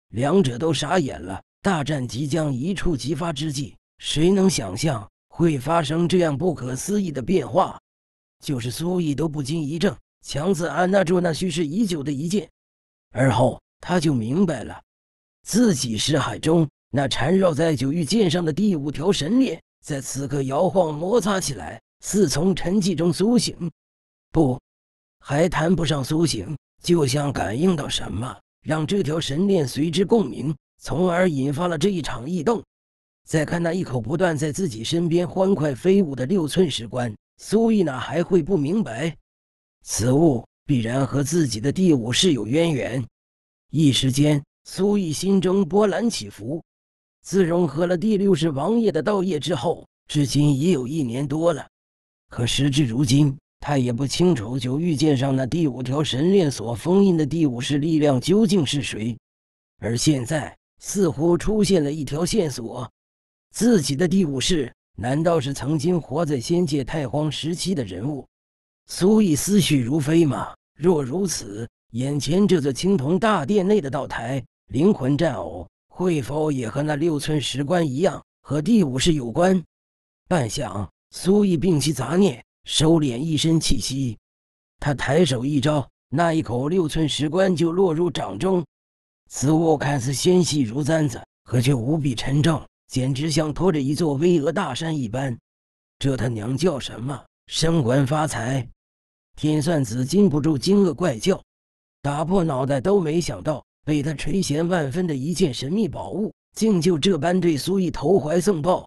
两者都傻眼了。大战即将一触即发之际，谁能想象会发生这样不可思议的变化？就是苏毅都不禁一怔，强自按捺住那蓄势已久的一剑，而后他就明白了，自己识海中。那缠绕在九玉剑上的第五条神链，在此刻摇晃摩擦起来，似从沉寂中苏醒。不，还谈不上苏醒，就像感应到什么，让这条神链随之共鸣，从而引发了这一场异动。再看那一口不断在自己身边欢快飞舞的六寸石棺，苏御哪还会不明白？此物必然和自己的第五世有渊源。一时间，苏御心中波澜起伏。自融合了第六世王爷的道业之后，至今已有一年多了。可时至如今，他也不清楚，就遇见上那第五条神链所封印的第五世力量究竟是谁。而现在，似乎出现了一条线索：自己的第五世，难道是曾经活在仙界太荒时期的人物？苏毅思绪如飞吗？若如此，眼前这座青铜大殿内的道台灵魂战偶。会否也和那六寸石棺一样，和第五世有关？半晌，苏毅摒弃杂念，收敛一身气息。他抬手一招，那一口六寸石棺就落入掌中。此物看似纤细如簪子，可却无比沉重，简直像拖着一座巍峨大山一般。这他娘叫什么？升官发财！天算子禁不住惊愕怪叫，打破脑袋都没想到。被他垂涎万分的一件神秘宝物，竟就这般对苏御投怀送抱。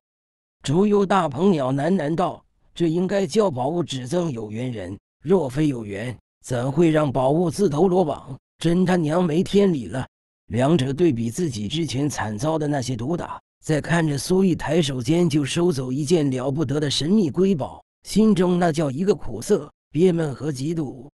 竹幽大鹏鸟喃喃道：“这应该叫宝物只赠有缘人，若非有缘，怎会让宝物自投罗网？真他娘没天理了！”两者对比自己之前惨遭的那些毒打，再看着苏御抬手间就收走一件了不得的神秘瑰宝，心中那叫一个苦涩、憋闷和嫉妒。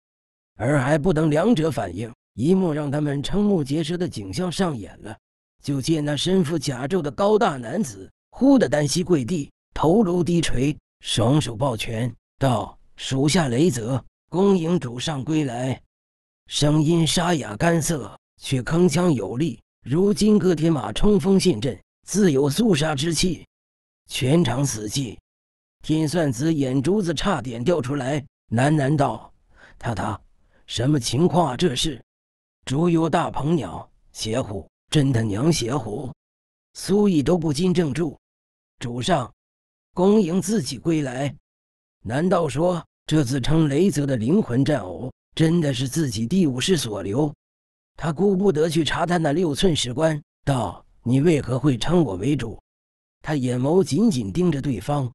而还不等两者反应。一幕让他们瞠目结舌的景象上演了，就见那身负甲胄的高大男子忽地单膝跪地，头颅低垂，双手抱拳，道：“属下雷泽，恭迎主上归来。”声音沙哑干涩，却铿锵有力，如金戈铁马冲锋陷阵，自有肃杀之气。全场死寂，天算子眼珠子差点掉出来，喃喃道：“他他，什么情况？这是？”竹游大鹏鸟邪乎，真他娘邪乎！苏毅都不禁怔住。主上，恭迎自己归来。难道说这自称雷泽的灵魂战偶，真的是自己第五世所留？他顾不得去查探那六寸石棺，道：“你为何会称我为主？”他眼眸紧紧盯着对方。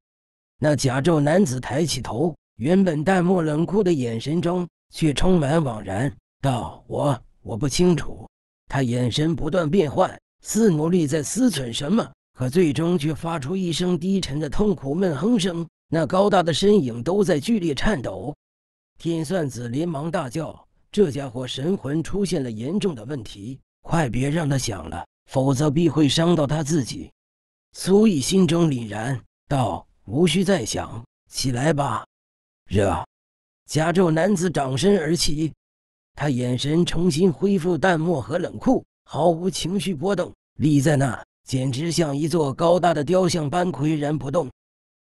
那甲胄男子抬起头，原本淡漠冷酷的眼神中，却充满惘然，道：“我。”我不清楚，他眼神不断变换，似努力在思忖什么，可最终却发出一声低沉的痛苦闷哼声。那高大的身影都在剧烈颤抖。天算子连忙大叫：“这家伙神魂出现了严重的问题，快别让他想了，否则必会伤到他自己。”苏毅心中凛然道：“无需再想，起来吧。”热，加州男子掌身而起。他眼神重新恢复淡漠和冷酷，毫无情绪波动，立在那，简直像一座高大的雕像般岿然不动。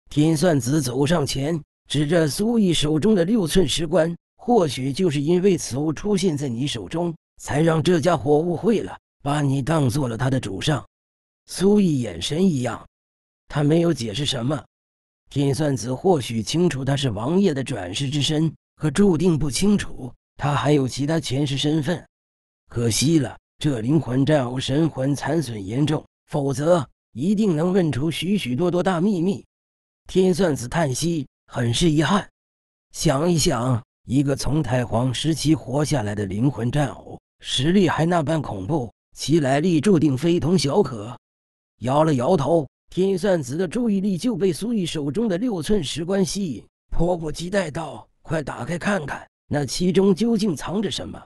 天算子走上前，指着苏毅手中的六寸石棺，或许就是因为此物出现在你手中，才让这家伙误会了，把你当做了他的主上。苏毅眼神一样，他没有解释什么。天算子或许清楚他是王爷的转世之身，可注定不清楚。他还有其他前世身份，可惜了，这灵魂战偶神魂残损严重，否则一定能问出许许多多大秘密。天算子叹息，很是遗憾。想一想，一个从太皇时期活下来的灵魂战偶，实力还那般恐怖，其来历注定非同小可。摇了摇头，天算子的注意力就被苏御手中的六寸石棺吸引，迫不及待道：“快打开看看！”那其中究竟藏着什么？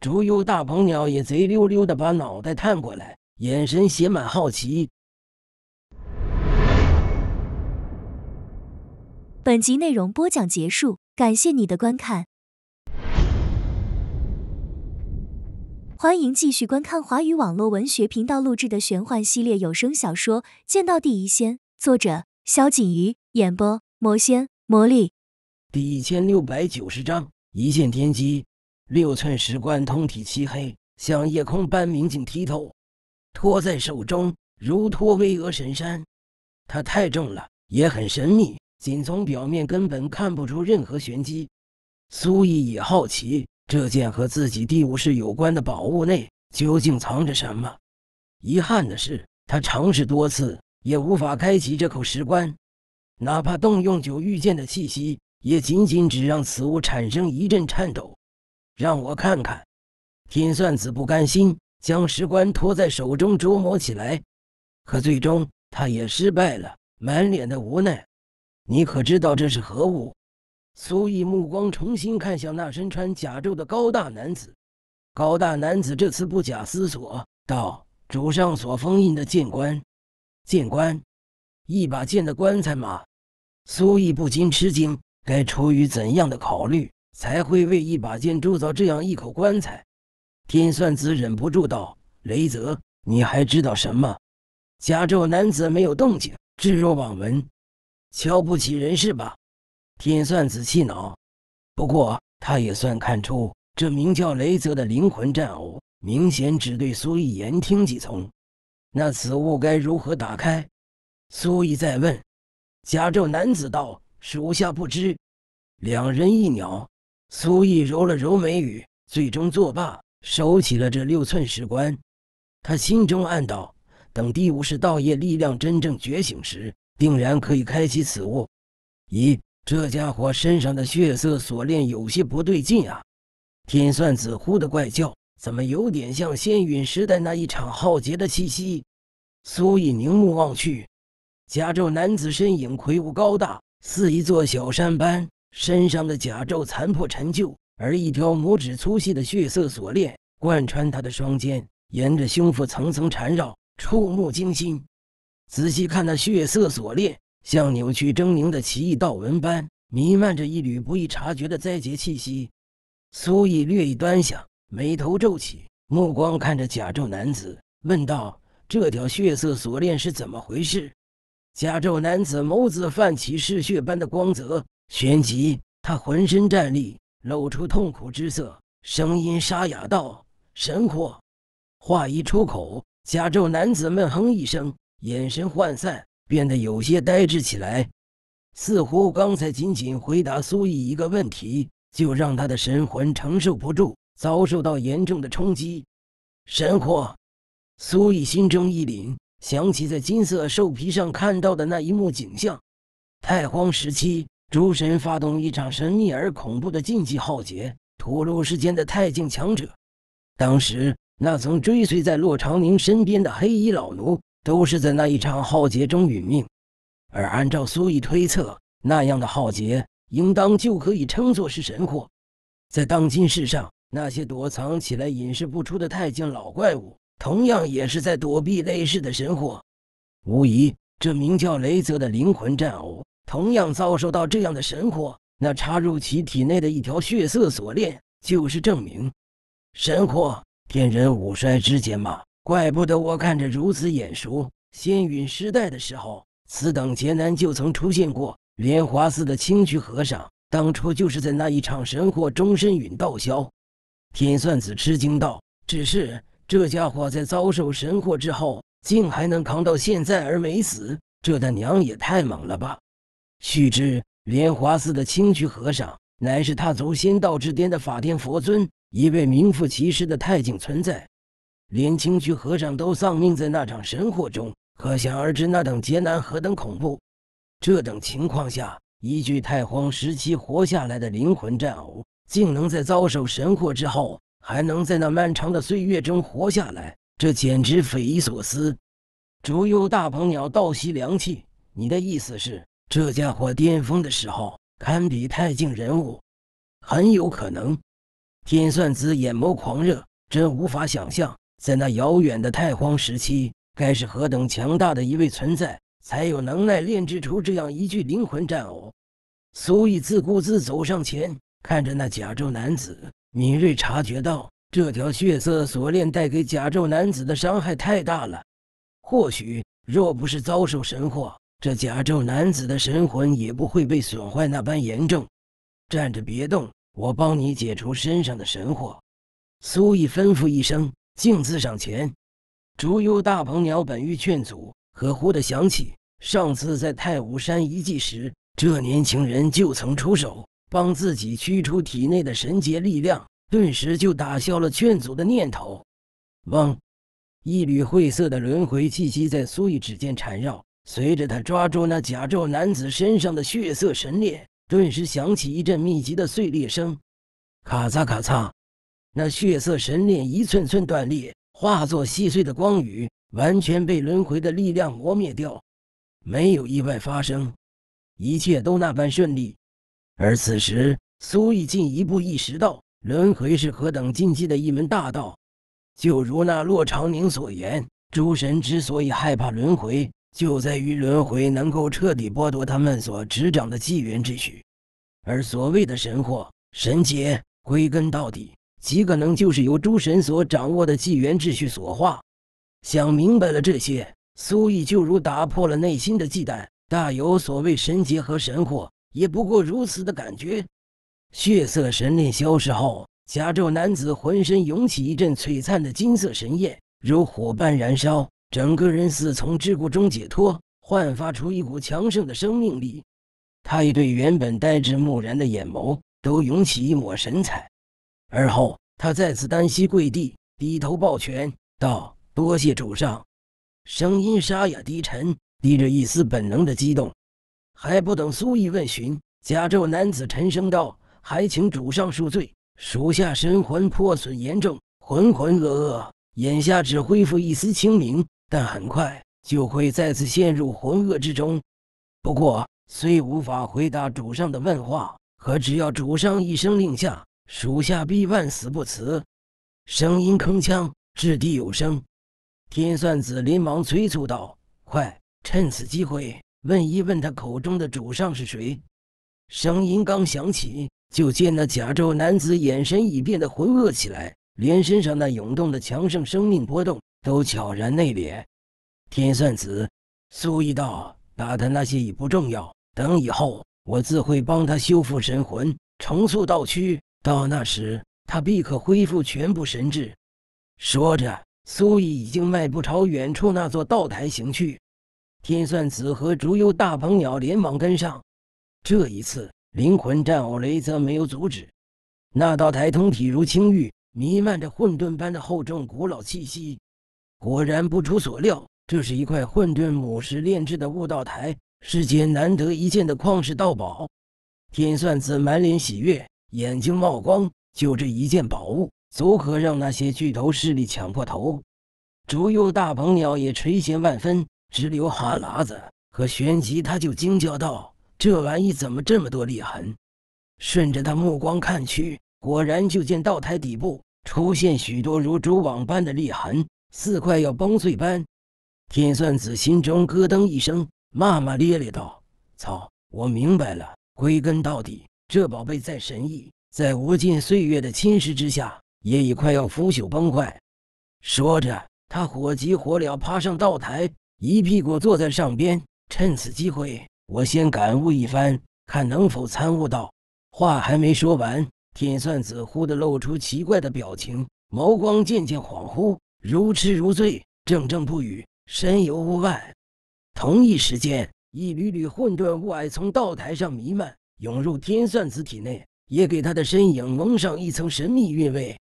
竹幽大鹏鸟也贼溜溜的把脑袋探过来，眼神写满好奇。本集内容播讲结束，感谢你的观看。欢迎继续观看华语网络文学频道录制的玄幻系列有声小说《剑道第一仙》，作者：萧锦瑜，演播：魔仙魔力，第一千六百九十章。一线天机，六寸石棺通体漆黑，像夜空般明净剔透，托在手中如托巍峨神山。它太重了，也很神秘，仅从表面根本看不出任何玄机。苏毅也好奇，这件和自己第五世有关的宝物内究竟藏着什么？遗憾的是，他尝试多次也无法开启这口石棺，哪怕动用九遇剑的气息。也仅仅只让此物产生一阵颤抖，让我看看。天算子不甘心，将石棺托在手中琢磨起来，可最终他也失败了，满脸的无奈。你可知道这是何物？苏毅目光重新看向那身穿甲胄的高大男子。高大男子这次不假思索道：“主上所封印的剑棺，剑棺，一把剑的棺材吗？”苏毅不禁吃惊。该出于怎样的考虑，才会为一把剑铸造这样一口棺材？天算子忍不住道：“雷泽，你还知道什么？”甲胄男子没有动静，置若罔闻。瞧不起人是吧？天算子气恼。不过他也算看出，这名叫雷泽的灵魂战偶，明显只对苏毅言听计从。那此物该如何打开？苏毅再问，甲胄男子道。属下不知，两人一鸟。苏毅揉了揉眉宇，最终作罢，收起了这六寸石棺。他心中暗道：等第五世道业力量真正觉醒时，定然可以开启此物。咦，这家伙身上的血色锁链有些不对劲啊！天算子忽的怪叫：“怎么有点像仙陨时代那一场浩劫的气息？”苏毅凝目望去，甲胄男子身影魁梧高大。似一座小山般，身上的甲胄残破陈旧，而一条拇指粗细的血色锁链贯穿他的双肩，沿着胸腹层层缠绕，触目惊心。仔细看，那血色锁链像扭曲狰狞的奇异道纹般，弥漫着一缕不易察觉的灾劫气息。苏毅略一端详，眉头皱起，目光看着甲胄男子，问道：“这条血色锁链是怎么回事？”甲胄男子眸子泛起嗜血般的光泽，旋即他浑身战栗，露出痛苦之色，声音沙哑道：“神火。”话一出口，甲胄男子闷哼一声，眼神涣散，变得有些呆滞起来，似乎刚才仅仅回答苏毅一个问题，就让他的神魂承受不住，遭受到严重的冲击。神火，苏毅心中一凛。想起在金色兽皮上看到的那一幕景象，太荒时期诸神发动一场神秘而恐怖的禁忌浩劫，屠戮世间的太境强者。当时那曾追随在洛长宁身边的黑衣老奴，都是在那一场浩劫中殒命。而按照苏毅推测，那样的浩劫应当就可以称作是神祸。在当今世上，那些躲藏起来隐世不出的太境老怪物。同样也是在躲避类似的神火，无疑，这名叫雷泽的灵魂战偶同样遭受到这样的神火。那插入其体内的一条血色锁链，就是证明。神火天人五衰之间嘛，怪不得我看着如此眼熟。仙陨时代的时候，此等劫难就曾出现过。莲华寺的青渠和尚，当初就是在那一场神火中身陨道消。天算子吃惊道：“只是。”这家伙在遭受神祸之后，竟还能扛到现在而没死，这他娘也太猛了吧！须知，莲华寺的青渠和尚乃是踏足仙道之巅的法天佛尊，一位名副其实的太境存在。连青渠和尚都丧命在那场神祸中，可想而知那等劫难何等恐怖。这等情况下，一具太荒时期活下来的灵魂战偶，竟能在遭受神祸之后。还能在那漫长的岁月中活下来，这简直匪夷所思！竹幽大鹏鸟倒吸凉气：“你的意思是，这家伙巅峰的时候堪比太境人物，很有可能。”天算子眼眸狂热：“真无法想象，在那遥远的太荒时期，该是何等强大的一位存在，才有能耐炼制出这样一具灵魂战偶。”苏毅自顾自走上前，看着那甲胄男子。敏锐察觉到这条血色锁链带给甲胄男子的伤害太大了，或许若不是遭受神祸，这甲胄男子的神魂也不会被损坏那般严重。站着别动，我帮你解除身上的神火。”苏毅吩咐一声，径自上前。竹幽大鹏鸟本欲劝阻，可忽的想起上次在太武山遗迹时，这年轻人就曾出手。帮自己驱出体内的神劫力量，顿时就打消了劝阻的念头。嗡，一缕晦涩的轮回气息在苏御指尖缠绕，随着他抓住那甲胄男子身上的血色神链，顿时响起一阵密集的碎裂声，咔嚓咔嚓，那血色神链一寸寸断裂，化作细碎的光雨，完全被轮回的力量磨灭掉。没有意外发生，一切都那般顺利。而此时，苏毅进一步意识到，轮回是何等禁忌的一门大道。就如那洛长宁所言，诸神之所以害怕轮回，就在于轮回能够彻底剥夺他们所执掌的纪元秩序。而所谓的神祸、神劫，归根到底，极可能就是由诸神所掌握的纪元秩序所化。想明白了这些，苏毅就如打破了内心的忌惮，大有所谓神劫和神祸。也不过如此的感觉。血色神念消失后，甲胄男子浑身涌起一阵璀璨的金色神焰，如火般燃烧，整个人似从桎梏中解脱，焕发出一股强盛的生命力。他一对原本呆滞木然的眼眸都涌起一抹神采。而后，他再次单膝跪地，低头抱拳道：“多谢主上。”声音沙哑低沉，滴着一丝本能的激动。还不等苏毅问询，甲胄男子沉声道：“还请主上恕罪，属下神魂破损严重，浑浑噩噩，眼下只恢复一丝清明，但很快就会再次陷入浑噩之中。不过，虽无法回答主上的问话，可只要主上一声令下，属下必万死不辞。”声音铿锵，掷地有声。天算子连忙催促道：“快，趁此机会！”问一问他口中的主上是谁？声音刚响起，就见那甲胄男子眼神已变得浑噩起来，连身上那涌动的强盛生命波动都悄然内敛。天算子，苏逸道打他那些已不重要，等以后我自会帮他修复神魂，重塑道躯，到那时他必可恢复全部神智。说着，苏逸已经迈步朝远处那座道台行去。天算子和竹幽大鹏鸟连忙跟上。这一次，灵魂战偶雷泽没有阻止。那道台通体如青玉，弥漫着混沌般的厚重古老气息。果然不出所料，这是一块混沌母石炼制的悟道台，世间难得一见的旷世道宝。天算子满脸喜悦，眼睛冒光。就这一件宝物，足可让那些巨头势力抢破头。竹幽大鹏鸟也垂涎万分。直流哈喇子，可旋即他就惊叫道：“这玩意怎么这么多裂痕？”顺着他目光看去，果然就见道台底部出现许多如蛛网般的裂痕，似快要崩碎般。天算子心中咯噔一声，骂骂咧咧道：“操！我明白了，归根到底，这宝贝在神意，在无尽岁月的侵蚀之下，也已快要腐朽崩坏。”说着，他火急火燎爬上道台。一屁股坐在上边，趁此机会，我先感悟一番，看能否参悟到。话还没说完，天算子忽地露出奇怪的表情，眸光渐渐恍惚，如痴如醉，怔怔不语，神游物外。同一时间，一缕缕混沌雾霭从道台上弥漫，涌入天算子体内，也给他的身影蒙上一层神秘韵味。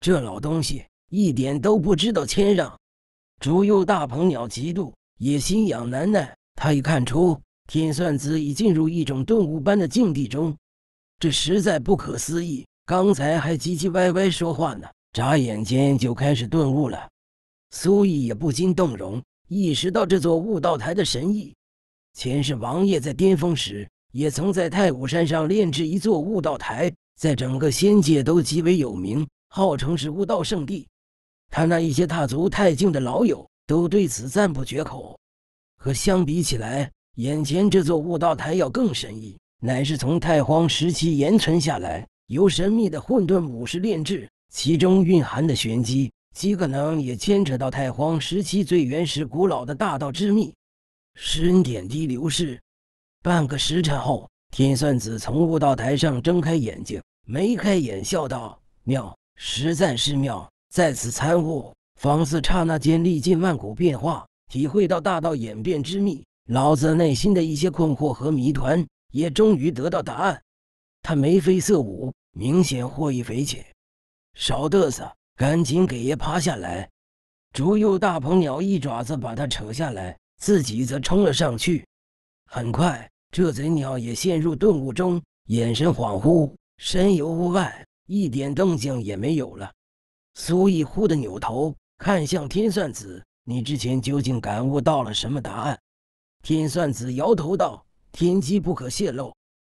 这老东西一点都不知道谦让。朱佑大鹏鸟嫉妒，也心痒难耐。他已看出天算子已进入一种顿悟般的境地中，这实在不可思议。刚才还唧唧歪歪说话呢，眨眼间就开始顿悟了。苏毅也不禁动容，意识到这座悟道台的神意。前世王爷在巅峰时，也曾在太古山上炼制一座悟道台，在整个仙界都极为有名，号称是悟道圣地。他那一些踏足太境的老友都对此赞不绝口，可相比起来，眼前这座悟道台要更神异，乃是从太荒时期延存下来，由神秘的混沌武士炼制，其中蕴含的玄机，极可能也牵扯到太荒时期最原始古老的大道之秘。时人点滴流逝，半个时辰后，天算子从悟道台上睁开眼睛，眉开眼笑道：“妙，实在是妙。”在此参悟，方似刹那间历尽万古变化，体会到大道演变之秘。老子内心的一些困惑和谜团，也终于得到答案。他眉飞色舞，明显获益匪浅。少嘚瑟，赶紧给爷趴下来！竹幽大鹏鸟一爪子把他扯下来，自己则冲了上去。很快，这贼鸟也陷入顿悟中，眼神恍惚，神游屋外，一点动静也没有了。苏艺忽地扭头看向天算子：“你之前究竟感悟到了什么答案？”天算子摇头道：“天机不可泄露。”